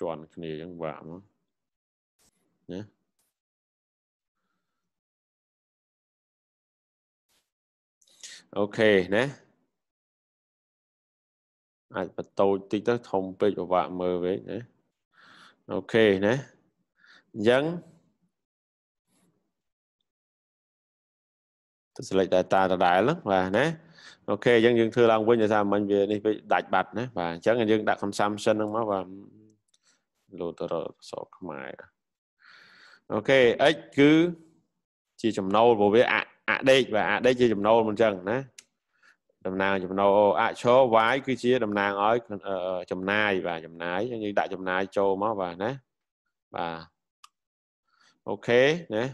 ជន់គ្នាអញ្ចឹងវាក់មកណាអូខេណាអាចបតូចតិចទៅធំពេកពិបាកមើលពេកណាអូខេណាអញ្ចឹងទៅសិលេចដែរតាដដែលបាទណាអូខេអញ្ចឹងយើងធ្វើឡើងវិញដោយសារមិញវានេះពេកដាច់បាត់ណាបាទអញ្ចឹងយើងដាក់ consumption ហ្នឹងមកបាទលោតរសខ្មែរអូខេ x គឺ ជា ចំណូលរបស់វាអអដេកបាទអដេកជាចំណូលមិនចឹងណាតំណាងចំណូលអឆោវាយ គឺជាតំណាងឲ្យចំណាយបាទចំណាយយើងដាក់ចំណាយ ចូលមកបាទណាបាទអូខេណា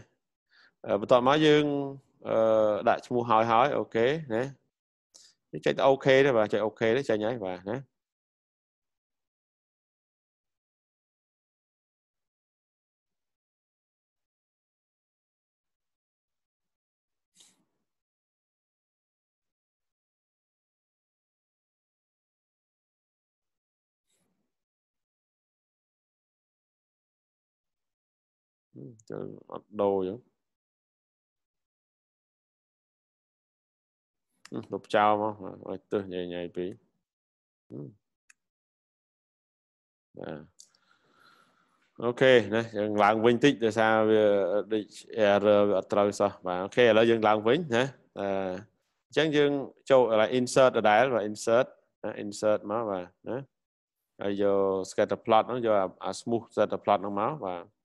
បន្តមកយើង ដាក់ឈ្មោះហើយហើយអូខេណាចុចអូខេទេបាទចុចអូខេទេចាញ់ហើយបាទណាចឹងអត់ដូរចឹងលុបចោលមកឲ្យទើសញ៉ៃញ៉ៃពេកបាទអូខេណាយើងឡើងវិញតិចដោយសារវាដូច error វាអត់ត្រូវសោះបាទអូខេឥឡូវយើងឡើងវិញណាអញ្ចឹងយើងចូលឲ្យ insert ដដែលបាទ insert insert មកបាទណាហើយយក scatter plot ហ្នឹងយកអា smooth scatter plot ហ្នឹងមកបាទ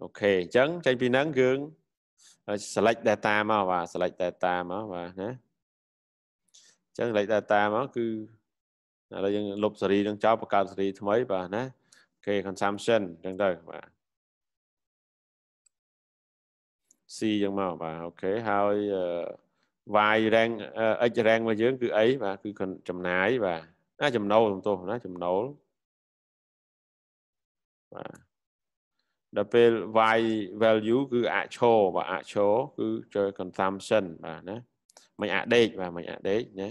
អូខេអញ្ចឹងចេញពីហ្នឹងយើង select data មកបាទ select data មកបាទណាអញ្ចឹង select data មកគឺឥឡូវយើងលុបស៊េរីនឹងចោលបង្កើតស៊េរីថ្មីបាទណាអូខេ consumption អញ្ចឹងទៅបាទ C អញ្ចឹងមកបាទអូខេហើយ Y rank X rank របស់យើងគឺអីបាទគឺចំណាយបាទណាចំណូលសំទោសណាចំណូលបាទដល់ពេល y value គឺអឈរបាទអឈរគឺចូល consumption បាទណាមិនអដេកបាទមិនអដេកណា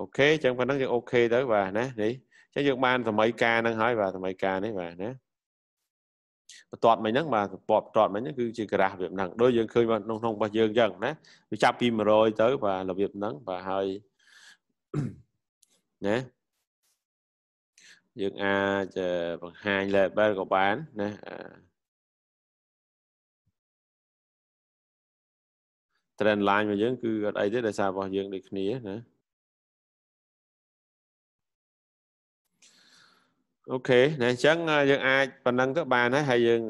អូខេអញ្ចឹងប៉ុណ្ណឹងយើងអូខេទៅបាទណានេះអញ្ចឹងយើងបានសម័យកាលហ្នឹងហើយបាទសម័យកាលនេះបាទណាបន្ទាត់មិញហ្នឹងបាទបន្ទាត់បន្ទាត់មិញហ្នឹងគឺជាក្រាស់របៀបហ្នឹងដូចយើងឃើញក្នុងក្នុងរបស់យើងអញ្ចឹងណាវាចាប់ពី100ទៅបាទរបៀបហ្នឹងបាទហើយណាយើងអាចបង្ហាញ label ក៏បានណា trend line របស់យើងគឺអត់អីទេដោយសាររបស់យើងដូចគ្នាណាអូខេណាអញ្ចឹងយើងអាចប៉ុណ្ណឹងទៅបានហើយហើយយើង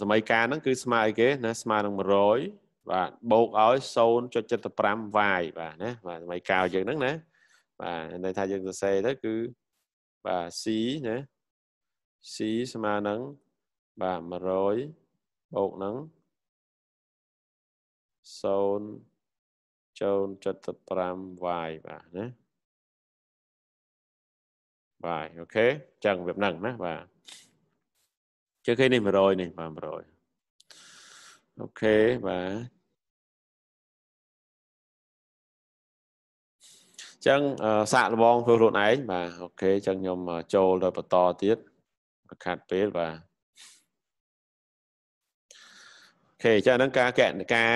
សម័យកាលហ្នឹងគឺស្មើអីគេណាស្មើនឹង100បាទបូកឲ្យ0.75 y បាទណាបាទសម័យកាលយើងហ្នឹងណាបាទន័យថាយើងសរសេរទៅគឺបាទ c ណា c ស្មើនឹងបាទ100បូកនឹង0.75 0.75y បាទណាបាទអូខេចឹងវាហ្នឹងណាបាទជើងគេនេះ100នេះ បាទ100អូខេបាទចឹងសាកល្បងធ្វើខ្លួនឯងបាទអូខេចឹងខ្ញុំចូលទៅបន្តទៀតខាត់ពេលបាទខេអញ្ចឹងហ្នឹងការកណការ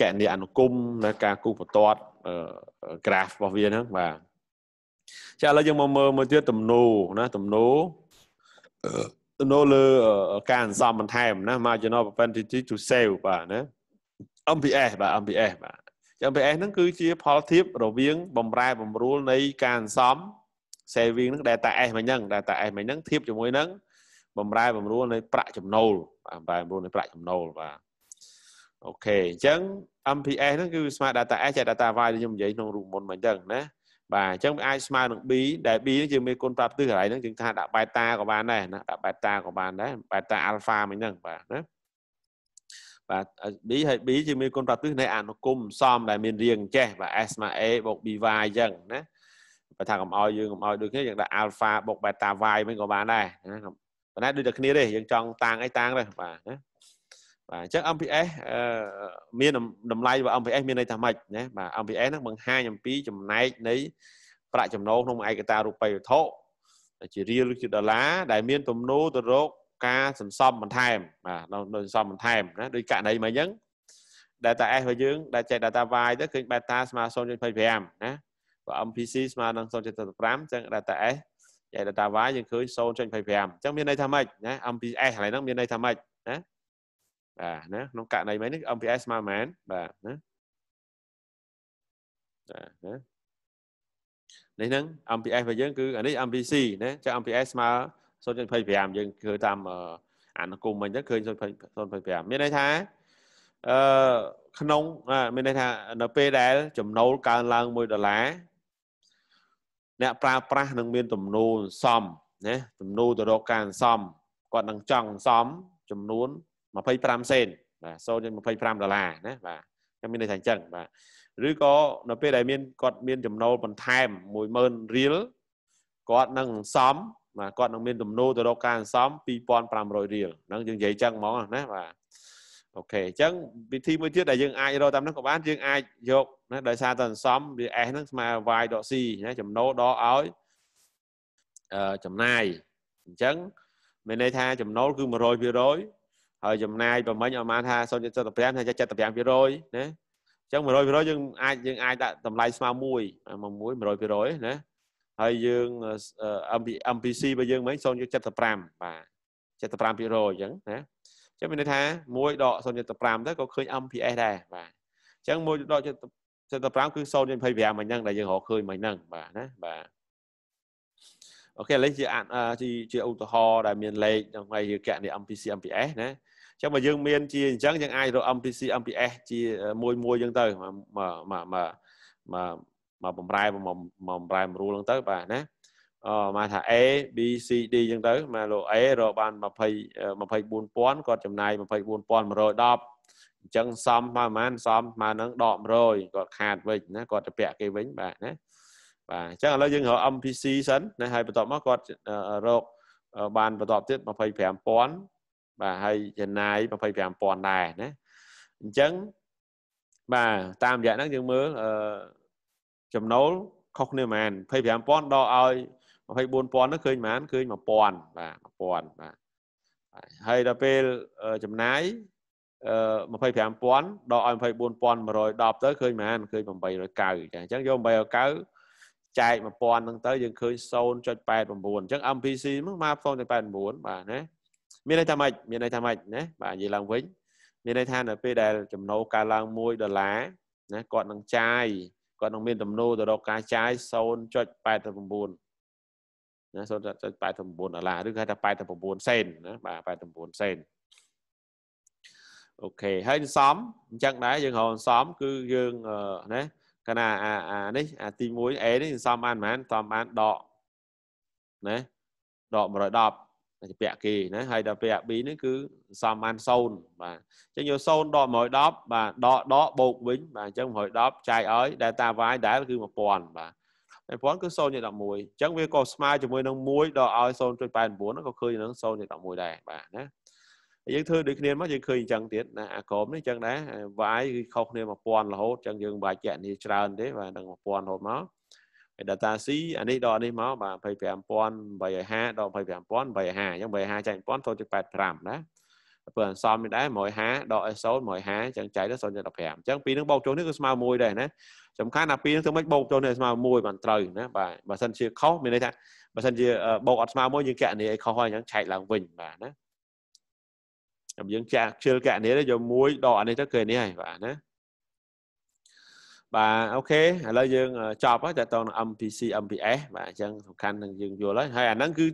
កណនីអនុគមណាការគូបន្ទាត់ graph របស់វាហ្នឹងបាទចាឥឡូវយើងមកមើលមួយទៀតទំនោរណាទំនោរទំនោរលើការអន្សំបន្ថែមណា marginal propensity to save បាទណា MPS បាទ MPS បាទ MPS ហ្នឹងគឺជា ផលធៀបរវាងបំរែបំរួលនៃការអន្សំ saving ហ្នឹង data S មិញហ្នឹង data S មិញហ្នឹងធៀបជាមួយនឹងបំរែបំរួលនៃប្រាក់ចំណូលបំរែបំរួលនៃប្រាក់ចំណូល បាទអូខេអញ្ចឹង MPS ហ្នឹងគឺស្មើ data S ជា data Y ដែលខ្ញុំនិយាយក្នុងរូបមុនមកអញ្ចឹងណាបាទអញ្ចឹងវាអាចស្មើនឹង B ដែល B ហ្នឹងជាមេគុណប្រាប់ទិសកន្លែងហ្នឹងយើងថាដាក់ beta ក៏បានដែរណាដាក់ beta ក៏បានដែរ beta alpha មិញហ្នឹងបាទណាបាទ B ហើយ B ជាមេគុណប្រាប់ទិសនៃអនុគមសមដែលមានរាងចេះ បាទ S ស្មើ A បូក BY អញ្ចឹងណាបើថាកុំឲ្យយើងកុំឲ្យដូចគ្នាយើងដាក់ alpha បូក beta y មិញក៏បានដែរណាប៉ុន្តែដូចតែគ្នាទេយើងចង់តាងអីតាងទេបាទណាបាទអញ្ចឹង MPS មានតម្លៃរបស់ MPS មានន័យថាម៉េចណាបាទ MPS ហ្នឹងបង្ហាញអំពីចំណែកនៃប្រាក់ចំណូលក្នុងឯកតារូបិយវត្ថុជារៀលឬជាដុល្លារដែលមានទំនោរទៅរកការសន្សំបន្ថែមបាទនៅសន្សំបន្ថែមណាដោយករណីមួយអញ្ចឹង data S របស់យើងដែលចែក data Y ទៅឃើញ beta ស្មើ0.25ណាបើ MPC ស្មើនឹង0.75អញ្ចឹង data S ចែក data Y យើងឃើញ0.25អញ្ចឹងមានន័យថាម៉េចណា MPS ឥឡូវហ្នឹងមានន័យថាម៉េចណាបាទណាក្នុងករណីមួយនេះ MPS ស្មើប៉ុន្មានបាទណាបាទណានេះហ្នឹង MPS របស់យើងគឺអានេះ MPC ណាចា MPS ស្មើ0.25យើងឃើញតាមអនុគមវិញទៅឃើញ0.25មានន័យថាអឺក្នុង មានន័យថានៅពេលដែល ចំណូលកើនឡើង1ដុល្លារអ្នកប្រើប្រាស់នឹងមានទំនួលសមណាទំនួលទៅរកការសន្សំគាត់នឹងចង់សន្សំចំនួន25សេនបាទ0.25ដុល្លារណាបាទខ្ញុំមានន័យថាអញ្ចឹងបាទឬក៏នៅពេលដែលមានគាត់មានចំណូលបន្ថែម10000រៀលគាត់នឹងសំបាទគាត់នឹងមានទំនោរទៅរកការសំ2500រៀលហ្នឹងយើងនិយាយចឹងហ្មងណាបាទអូខេអញ្ចឹងវិធីមួយទៀតដែលយើងអាចរកតាមហ្នឹងក៏បានយើងអាចយកណាដោយសារតែសំវា S ហ្នឹងស្មើ y.c ណាចំណូលដល់ឲ្យចំណាយអញ្ចឹងមានន័យថាចំណូលគឺ100%អហើយចំណាយប្រមិញប្រហែលថា0.75ថា75%ណាអញ្ចឹង100%យើងអាចយើងអាចដាក់តម្លៃស្មើ1 1 100%ណាហើយយើង MPC របស់យើងវិញ0.75បាទ75%អញ្ចឹងណាអញ្ចឹងមានន័យថា1ដក0.75ទៅក៏ឃើញ MPS ដែរបាទអញ្ចឹង1ដក0.75គឺ0.25មិញហ្នឹងដែលយើងរកឃើញមិញហ្នឹងបាទណាបាទអូខេឥឡូវជាជាឧទាហរណ៍ដែលមានលេខក្នុងឯកគណនី MPC MPS ណាចឹងបើយើងមានជាអញ្ចឹងយើងអាចរក MPC MPS ជាមួយមួយអញ្ចឹងទៅមកមកមកមកមកបំរែមកបំរែមរូលអញ្ចឹងទៅបាទណាអូមកថា A B C D អញ្ចឹងទៅមកលោក A រកបាន20 24000គាត់ចំណាយ24110អញ្ចឹងសំប្រហែលសំប្រហែលនឹងដក100គាត់ខាតវិញណាគាត់ទៅពាក់គេវិញបាទណាបាទអញ្ចឹងឥឡូវយើងរក MPC សិនណាហើយបន្ទាប់មកគាត់រកបានបន្ទាប់ទៀត25000បាទហើយចំណាយ25000ដែរណាអញ្ចឹងបាទតាមរយៈហ្នឹងយើងមើលអឺចំណូលខុសគ្នាប្រហែល25000ដកឲ្យ24000នោះឃើញប្រហែលឃើញ1000បាទ1000បាទហើយដល់ពេលចំណាយ25000ដកឲ្យ24110ទៅឃើញប្រហែលឃើញ890ចាអញ្ចឹងយក890ចែក1000ហ្នឹងទៅយើងឃើញ0.89អញ្ចឹង MPC ហ្នឹងមក0.89បាទណាមានន័យថាម៉េចមានន័យថាម៉េចណាបាទនិយាយឡើងវិញមានន័យថានៅពេលដែល ចំណូលកើនឡើង1ដុល្លារណាគាត់នឹងចាយគាត់នឹងមាន ទំនោរទៅរកការចាយ0.89ណា0.89ដុល្លារឬគេថា89សេនណាបាទ89សេនអូខេហើយសំអញ្ចឹងដែរយើងរកសំគឺយើងណាកណាអាអានេះអាទី1 A នេះសំបានប៉ុន្មានសំបានដកណាដក110ពាក់គេណាហើយដល់ពាក់ B នេះគឺសមបាន0បាទអញ្ចឹងយក0ដក110បាទដកដកបូកវិញបាទអញ្ចឹង110ចែកឲ្យ delta y ដែលគឺ1000បាទ1000គឺ0.11អញ្ចឹងវាក៏ស្មើជាមួយនឹង1ដកឲ្យ0.89ក៏ឃើញនឹង0.11ដែរបាទណាយើងធ្វើដូចគ្នាមកយើងឃើញអញ្ចឹងទៀតណាអាក្រមនេះអញ្ចឹងដែរ y គឺខុសគ្នា1000រហូតអញ្ចឹងយើងមិនបាច់គណនាច្រើនទេបាទនឹង1000រហូតមក data C អានេះដល់នេះមកបាទ25850ដល់25850អញ្ចឹង350ចែក1000ចូលទៅ85ណាព្រោះអន្សមនេះដែរ150ដកឲ្យ0 150អញ្ចឹងចែកទៅ0.15អញ្ចឹងពីនឹងបូកចូលនេះគឺស្មើ1ដែរណាសំខាន់ថាពីនឹងធ្វើម៉េចបូកចូលនេះស្មើ1បានត្រូវណាបាទបើសិនជាខុសមានន័យថាបើសិនជាបូកអត់ស្មើ1យើងកណនីឲ្យខុសហើយអញ្ចឹងឆែកឡើងវិញបាទណាយើងចាក់ខ្ជិលកណនីទៅយក1ដកអានេះទៅគេនេះហើយបាទណាបាទអូខេឥឡូវយើងចប់ហើយតើតើនឹង MPC MPS បាទអញ្ចឹងសំខាន់នឹងយើងយល់ហើយហើយអាហ្នឹងគឺ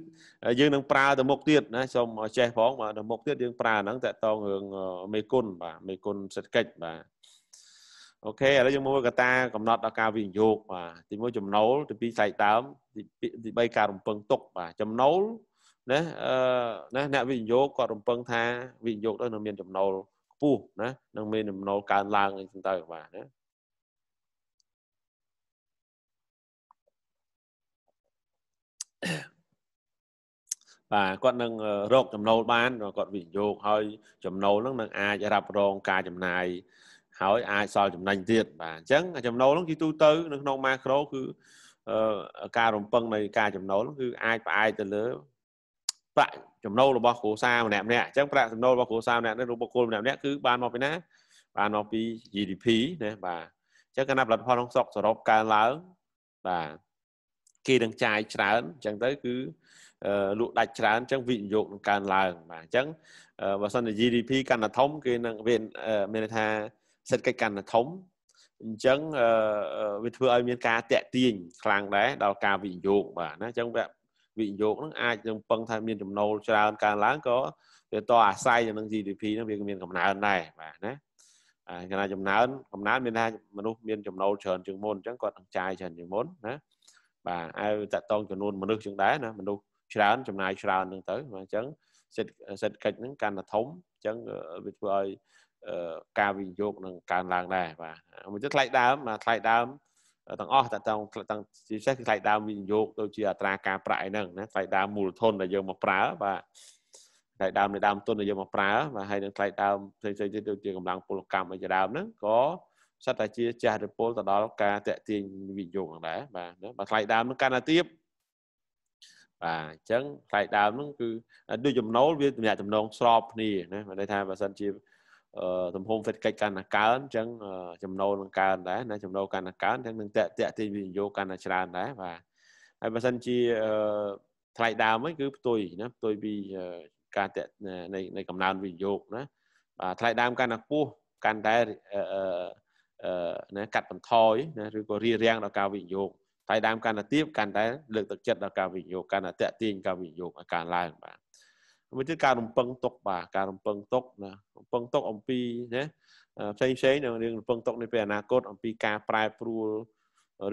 យើងនឹងប្រើទៅមុខទៀតណាសូមចេះផងបាទទៅមុខទៀតយើងប្រើអាហ្នឹងតើតើរឿងមេគុណបាទមេគុណសេដ្ឋកិច្ចបាទអូខេឥឡូវយើងមើលកតាកំណត់ដល់ការវិនិយោគបាទទី1ចំណូលទី2ថ្លៃដើមទី3ការរំពឹងទុកបាទចំណូលណាអឺណាអ្នកវិនិយោគគាត់រំពឹងថាវិនិយោគទៅនឹងមានចំណូលខ្ពស់ណានឹងមានចំណូលកើនឡើងអីចឹងទៅបាទណាបាទគាត់នឹងរកចំណូលបានគាត់វិនិយោគហើយចំណូលហ្នឹងនឹងអាចរ៉ាប់រង ការចំណាយហើយអាចសល់ចំណេញទៀតបាទអញ្ចឹងចំណូលហ្នឹងគឺទូទៅ នៅក្នុង macro គឺការរំពឹង នៃការចំណូលគឺអាចផ្អែកទៅលើប្រាក់ចំណូលរបស់គ្រួសារម្នាក់ម្នាក់អញ្ចឹងប្រាក់ចំណូលរបស់គ្រួសារម្នាក់នេះរបស់បុគ្គលម្នាក់ម្នាក់គឺបានមកពីណាបានមកពី GDP ណាបាទអញ្ចឹងគណៈផលិតផលក្នុងស្រុកសរុបកើនឡើងបាទគេនឹងចាយច្រើនអញ្ចឹងទៅគឺលក់ដាច់ច្រើនអញ្ចឹងវិនិយោគនឹងកើនឡើងបាទអញ្ចឹងបើសិនជា GDP កាន់តែធំគេនឹងមានមានថាសេដ្ឋកិច្ចកាន់តែធំអញ្ចឹងវាធ្វើឲ្យមានការតាក់ទាញខ្លាំងដែរដល់ការវិនិយោគបាទណាអញ្ចឹងវាវិនិយោគហ្នឹងអាចនឹងពឹងថាមានចំណូលច្រើនកើនឡើងក៏វាតអាស្រ័យទៅនឹង GDP ហ្នឹងវាមានកំណើនដែរបាទណាអាគេថាចំណានកំណើនមានថាមនុស្សមានចំណូលច្រើនជាងមុនអញ្ចឹងគាត់នឹងចាយច្រើនជាងមុនណាដែលតកតងចំនួនមនុស្សជាងដែរណាមនុស្សច្រើនចំណាយច្រើនហ្នឹងទៅអញ្ចឹងសេដ្ឋសេដ្ឋកិច្ចហ្នឹងកាន់តែធំអញ្ចឹងវាធ្វើឲ្យការវិនិយោគនឹងកើនឡើងដែរបាទមួយទៀតថ្លៃដើមថ្លៃដើមទាំងអស់តតងទាំងជាពិសេសគឺថ្លៃដើមវិនិយោគដូចជាអត្រាការប្រាក់ឯហ្នឹងណាថ្លៃដើមមូលធនដែលយើងមកប្រើបាទថ្លៃដើមនៃដើមទុនដែលយើងមកប្រើបាទហើយនឹងថ្លៃដើមផ្សេងៗទៀតដូចជាកម្លាំងពលកម្មឯជាដើមហ្នឹងក៏សិតតែជាចាស់រពលទៅដល់ការតេទាញវិនិយោគផងដែរបាទបើថ្លៃដើមនឹងកាន់តែទៀតបាទអញ្ចឹងថ្លៃដើមនឹងគឺដូចចំណូលវាតំណាក់ចំណងស្របគ្នាណាមានន័យថាបើសិនជាទំហំសេដ្ឋកិច្ចកាន់តែកើនអញ្ចឹង ចំណូលនឹងកើនដែរណាចំណូលកាន់តែកើនអញ្ចឹងនឹងតេតេទាញវិនិយោគកាន់តែច្រើនដែរបាទហើយបើសិនជាថ្លៃដើមហ្នឹងគឺផ្ទុយណាផ្ទុយពីការតេនៃនៃកំណើនវិនិយោគណាបាទថ្លៃដើមកាន់តែខ្ពស់កាន់តែអឺណាកាត់បន្ថយណាឬក៏រារាំងដល់ការវិនិយោគតែដើមកាន់តែទៀតកាន់តែលើកទឹកចិត្តដល់ការវិនិយោគកាន់តែតាក់ទាញការវិនិយោគឲ្យកើនឡើងបាទមួយទៀតការរំពឹងទុកបាទការរំពឹងទុកណារំពឹងទុកអំពីណាផ្សេងផ្សេងនៅរឿងរំពឹងទុកនេះពេលអនាគតអំពីការប្រែប្រួល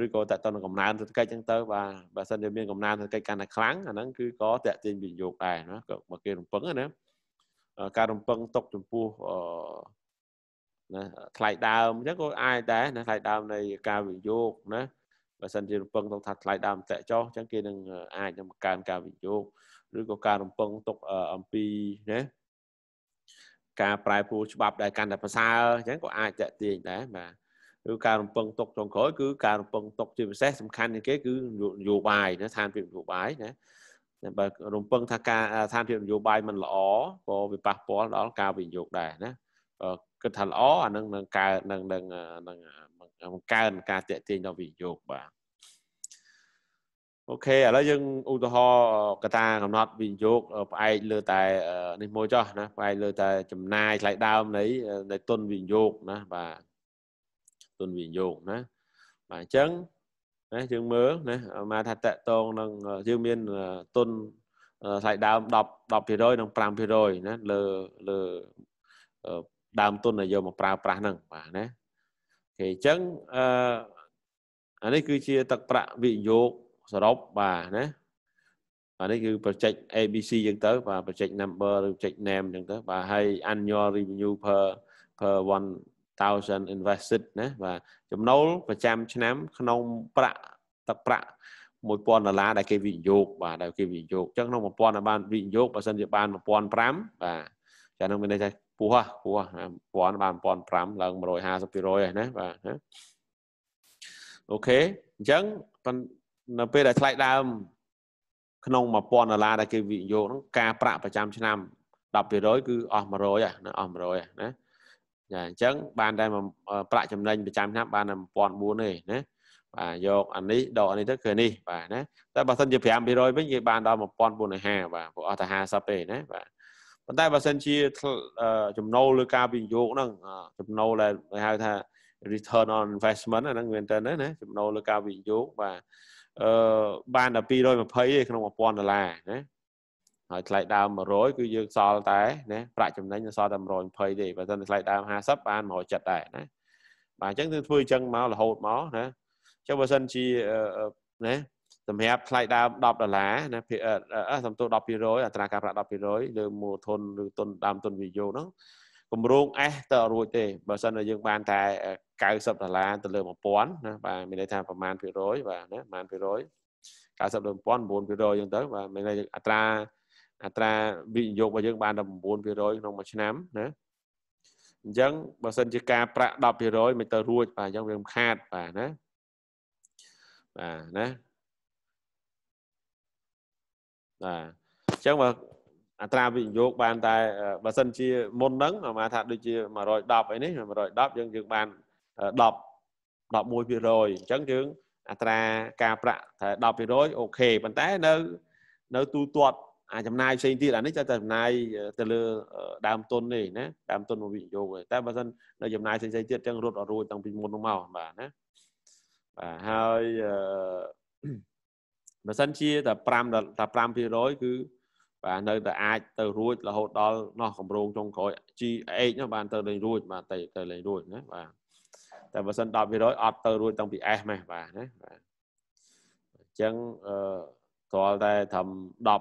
ឬក៏តទៅនឹងកំណើនសេដ្ឋកិច្ចហ្នឹងទៅបាទបើសិនជាមានកំណើនសេដ្ឋកិច្ចកាន់តែខ្លាំងអាហ្នឹងគឺក៏តាក់ទាញវិនិយោគដែរណាក៏មកគេរំពឹងណាការរំពឹងទុកចំពោះអឺណាថ្លៃដើមអញ្ចឹងក៏អាចដែរណាថ្លៃដើមនៃការវិនិយោគណាបើសិនជារំពឹងទុកថាថ្លៃដើមតាក់ចុះអញ្ចឹងគេនឹងអាចនឹងបង្កើនការវិនិយោគឬក៏ការរំពឹងទុកអំពីណាការប្រែប្រួលច្បាប់ ដែលកាន់តែប្រសើរអញ្ចឹងក៏អាចតាក់ទាញដែរបាទឬការរំពឹងទុកចុងក្រោយគឺការរំពឹងទុកជាពិសេសសំខាន់ជាងគេគឺនយោបាយណាឋានភាពនយោបាយណាតែបើរំពឹងថាការឋានភាពនយោបាយមិនល្អក៏វាប៉ះពាល់ដល់ការវិនិយោគដែរណាគិតថាល្អអានឹងនឹងកើតនឹងនឹងនឹងបង្កើនការតេទៀងដល់វិនិយោគបាទអូខេឥឡូវយើងឧទាហរណ៍កតាកំណត់វិនិយោគផ្អែកលើ តែ នេះមួយចោះណាផ្អែកលើតែ ចំណាយថ្លៃដើមនៃនៃទុនវិនិយោគណាបាទទុនវិនិយោគណាបាទអញ្ចឹងណាយើងមើលណាមកថាតកតងនឹងយើងមានទុនថ្លៃដើម10 10%និង5%ណាលើលើដើមទុនដែលយកមកប្រើប្រាស់ហ្នឹងបាទណាអូខេអញ្ចឹងអឺអានេះគឺជាទឹកប្រាក់វិនិយោគសរុបបាទណាអានេះគឺ project ABC អញ្ចឹងទៅ បាទ project number ឬ project name អញ្ចឹងទៅបាទហើយ annual revenue per per 1000 invested ណាបាទចំណូលប្រចាំឆ្នាំ ក្នុងប្រាក់ទឹកប្រាក់1000ដុល្លារដែលគេវិនិយោគបាទដែលគេវិនិយោគអញ្ចឹងក្នុង1000ដែលបានវិនិយោគបើសិនជាបាន1500បាទចានឹងមានន័យថាពោះពោះ1000បាន1500ឡើង150%ហើយណាបាទណាអូខេអញ្ចឹងនៅពេលដែលថ្លៃដើម ក្នុង1000ដុល្លារដែលគេវិនិយោគហ្នឹងការប្រាក់ប្រចាំឆ្នាំ10%គឺអស់100ណាអស់100ណាចាអញ្ចឹងបានតែប្រាក់ចំណេញប្រចាំឆ្នាំបានតែ1400ទេណាបាទយកអានេះដកអានេះទៅគឺនេះបាទណាតែបើសិនជា5%វិញគេបានដល់1450បាទព្រោះអស់តែ50ទេណាបាទប៉ុន្តែបើសិនជាចំណូលលើការវិនិយោគហ្នឹងចំណូលដែលគេហៅថា return on investment ហ្នឹងមែនតើណាចំណូលលើការវិនិយោគបាទអឺបានតែ220ទេក្នុង1000ដុល្លារណាហើយថ្លៃដើម100គឺយើងសល់តែណាប្រាក់ចំណេញសល់តែ120ទេបើមិនថ្លៃដើម50បាន170ដែរណាបាទអញ្ចឹងគឺធ្វើអញ្ចឹងមករហូតមកណាអញ្ចឹងបើសិនជាណាសម្រាប់ថ្លៃដើម10ដុល្លារណាសំទោស10%អត្រាការប្រាក់10%លើមូលធនឬទុនដើមទុនវិនិយោគនោះគម្រោង S តើរួចទេបើសិនតែយើង បាន តែ90ដុល្លារទៅលើ1000ណាបាទមានន័យថាប្រហែលភាគរយបាទណាប្រហែលភាគរយ90លើ1000 9%អញ្ចឹងទៅបាទមានន័យអត្រា អត្រាវិនិយោគរបស់យើងបានដល់9%ក្នុងមួយឆ្នាំណាអញ្ចឹងបើសិន ជាការប្រាក់10%មិនទៅរួចបាទអញ្ចឹងវាខាតបាទណាបាទណាបាទអញ្ចឹងបើអត្រាវិនិយោគបានតែបើសិនជាមុនហ្នឹងមកថាដូចជា110អីនេះ110យើងយើងបាន10 11%អញ្ចឹងយើងអត្រាការប្រាក់តែ10%អូខេប៉ុន្តែនៅនៅទូទាត់អាចំណាយផ្សេងទៀតអានេះតែចំណាយទៅលើដើមទុននេះណាដើមទុនមកវិនិយោគតែបើសិននៅចំណាយផ្សេងៗទៀតចឹងរត់អត់រួចតាំងពីមុននោះមកបាទណាបាទហើយអឺបើសិនជាតែ5តែ5%គឺបាទនៅតែអាចទៅរួចរហូតដល់នោះកម្រងចុងក្រោយ GH នោះបានទៅលេងរួច បាទទៅទៅលេងរួចណាបាទតែបើសិន10%អត់ទៅរួចតាំងពី S ម៉េះបាទណាបាទអញ្ចឹងអឺតលតែត្រឹម11%ឬ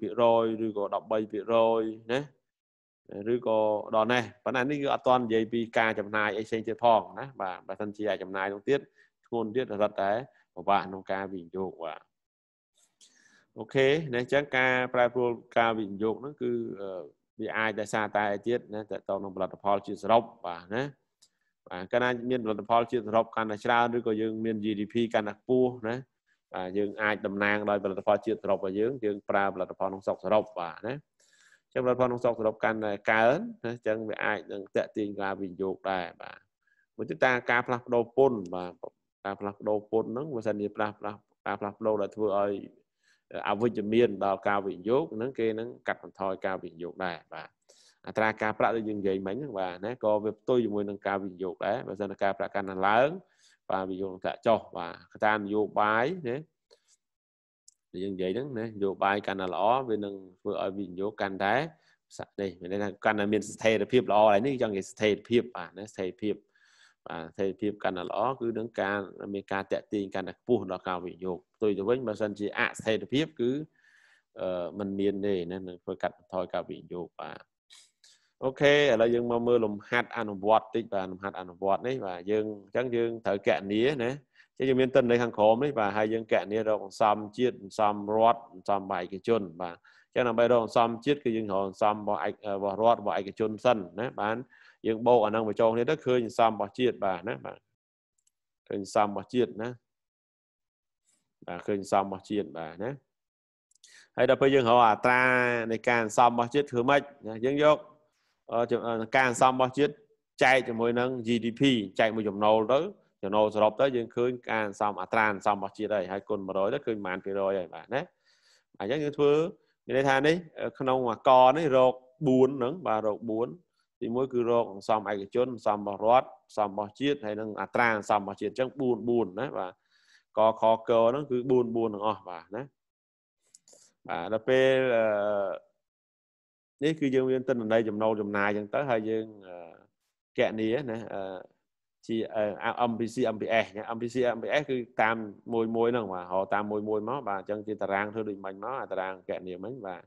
ក៏13%ណាឬក៏ដល់នេះប៉ុន្តែនេះគឺអត់ទាន់និយាយពីការចំណាយអីផ្សេងទៀតផងណាបាទបើសិនជាអាចចំណាយនោះទៀតធ្ងន់ទៀតរត់តែពិបាកក្នុងការវិនិយោគបាទអូខេណាអញ្ចឹងការប្រែប្រួលការវិនិយោគហ្នឹងគឺវាអាចដោយសារតែទៀតណាតទៅនឹងផលិតផលជាសរុបបាទណាបាទកាលណាមានផលិតផលជាសរុបកាន់តែច្រើនឬក៏យើងមាន GDP កាន់តែខ្ពស់ណាបាទយើងអាចតំណាងដោយផលិតផលជាសរុបរបស់យើងយើងប្រើផលិតផលក្នុងស្រុកសរុបបាទណាចឹងផលិតផលក្នុងស្រុកសរុបកាន់តែកើនណាចឹងវាអាចនឹងតេទៀងការវិនិយោគដែរបាទមួយទៀតតាការផ្លាស់ប្ដូរពន្ធបាទការផ្លាស់ប្ដូរពន្ធហ្នឹងបើសិនជាផ្លាស់ផ្លាស់ការផ្លាស់ប្ដូរដែលធ្វើឲ្យអវិជ្ជមានដល់ការវិនិយោគហ្នឹងគេនឹងកាត់បន្ថយការវិនិយោគដែរបាទអត្រាការប្រាក់ដែលយើងនិយាយមិញហ្នឹងបាទណាក៏វាផ្ទុយជាមួយនឹងការវិនិយោគដែរបើសិនជាការប្រាក់កាន់តែឡើង បាទវិនិយោគនឹងប្រាក់ចុះបាទកត្តានយោបាយណាយើងនិយាយហ្នឹងណានយោបាយកាន់តែល្អវានឹងធ្វើឲ្យវិនិយោគកាន់តែនេះមានន័យថាកាន់តែមានស្ថិរភាព ល្អហើយនេះចង់និយាយស្ថិរភាពបាទណាស្ថិរភាពបាទស្ថិរភាពកាន់តែល្អគឺនឹងការមានការតាក់ទាញកាន់តែខ្ពស់ដល់ការវិនិយោគផ្ទុយទៅវិញបើសិនជាអស្ថិរភាពគឺអឺมันមានទេណានឹងធ្វើកាត់បន្ថយការវិនិយោគបាទអូខេឥឡូវយើងមកមើលលំហាត់អនុវត្តតិចបាទលំហាត់អនុវត្តនេះបាទយើងអញ្ចឹងយើងត្រូវកណនីណាចឹងយើងមានតិនន័យខាងក្រោមនេះបាទហើយយើងកណនីរកអង្សំជាតិអង្សំរដ្ឋអង្សំបឯកជនបាទចឹងដើម្បីរកអង្សំជាតិគឺយើងរកអង្សំរបស់របស់រដ្ឋរបស់ឯកជនសិនណាបានយើងបូកអានឹងបញ្ចូលគ្នាទៅឃើញសំរបស់ជាតិបាទណាបាទឃើញសំរបស់ជាតិណាបាទឃើញសំរបស់ជាតិបាទណាហើយដល់ពេលយើងរកអត្រានៃការសំរបស់ជាតិធ្វើម៉េចណាយើងយកការសំរបស់ជាតិចែកជាមួយ នឹង GDP ចែកមួយចំណូលទៅចំណូលសរុបទៅយើងឃើញការសំអត្រាសំរបស់ជាតិហើយហើយគុណ100ទៅឃើញប្រហែល200ហើយបាទណាអញ្ចឹងយើងធ្វើមានន័យថានេះក្នុងអាកនេះរក4ហ្នឹងបាទរក4ទី1គឺរកអង្សមឯកជនអង្សមរបស់រដ្ឋអង្សមរបស់ជាតិហើយនឹងអត្រាអង្សមរបស់ជាតិអញ្ចឹង4 4ណាបាទកខកហ្នឹង គឺ4 4ទាំងអស់បាទណាបាទដល់ពេលនេះគឺយើងមានទិន្នន័យចំណូលចំណាយអញ្ចឹងទៅហើយយើងកណនីណាជា MPC MPS ណា MPC MPS គឺតាមមួយមួយហ្នឹងបាទហៅតាមមួយមួយមកបាទអញ្ចឹងជាតារាងធ្វើដូចមិញមកអាតារាងកណនីមិញបាទ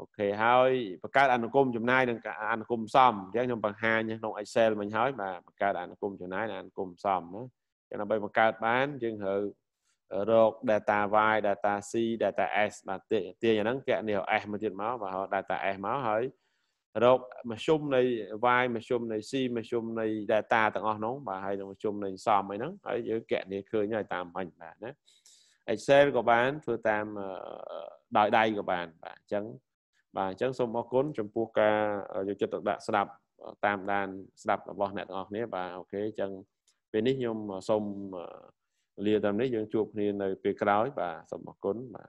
អូខេហើយបង្កើតអនុគមចំណាយនិងអនុគមសំអញ្ចឹងខ្ញុំបង្ហាញក្នុង Excel មិញហើយបាទបង្កើតអនុគមចំណាយនិងអនុគមសំណាចឹងដើម្បីបង្កើតបានយើងត្រូវរក data Y data C data S បាទទាញទាញអាហ្នឹងគេនេះ S មកទៀតមកបាទ data S មកហើយរកមធ្យមនៃ Y មធ្យមនៃ C មធ្យមនៃ data ទាំងអស់ហ្នឹងបាទហើយនឹងមធ្យមនៃសំអីហ្នឹងហើយយើងកណនីឃើញហើយតាមបាញ់បាទណា Excel ក៏បានធ្វើតាមដោយដៃក៏បានបាទអញ្ចឹងបាទអញ្ចឹងសូមអរគុណចំពោះការយកចិត្តទុកដាក់ស្ដាប់តាមដានស្ដាប់របស់អ្នកទាំងអស់គ្នាបាទអូខេអញ្ចឹងពេលនេះខ្ញុំសូមលាតាមនេះយើងជួបគ្នានៅពេលក្រោយបាទសូមអរគុណបាទ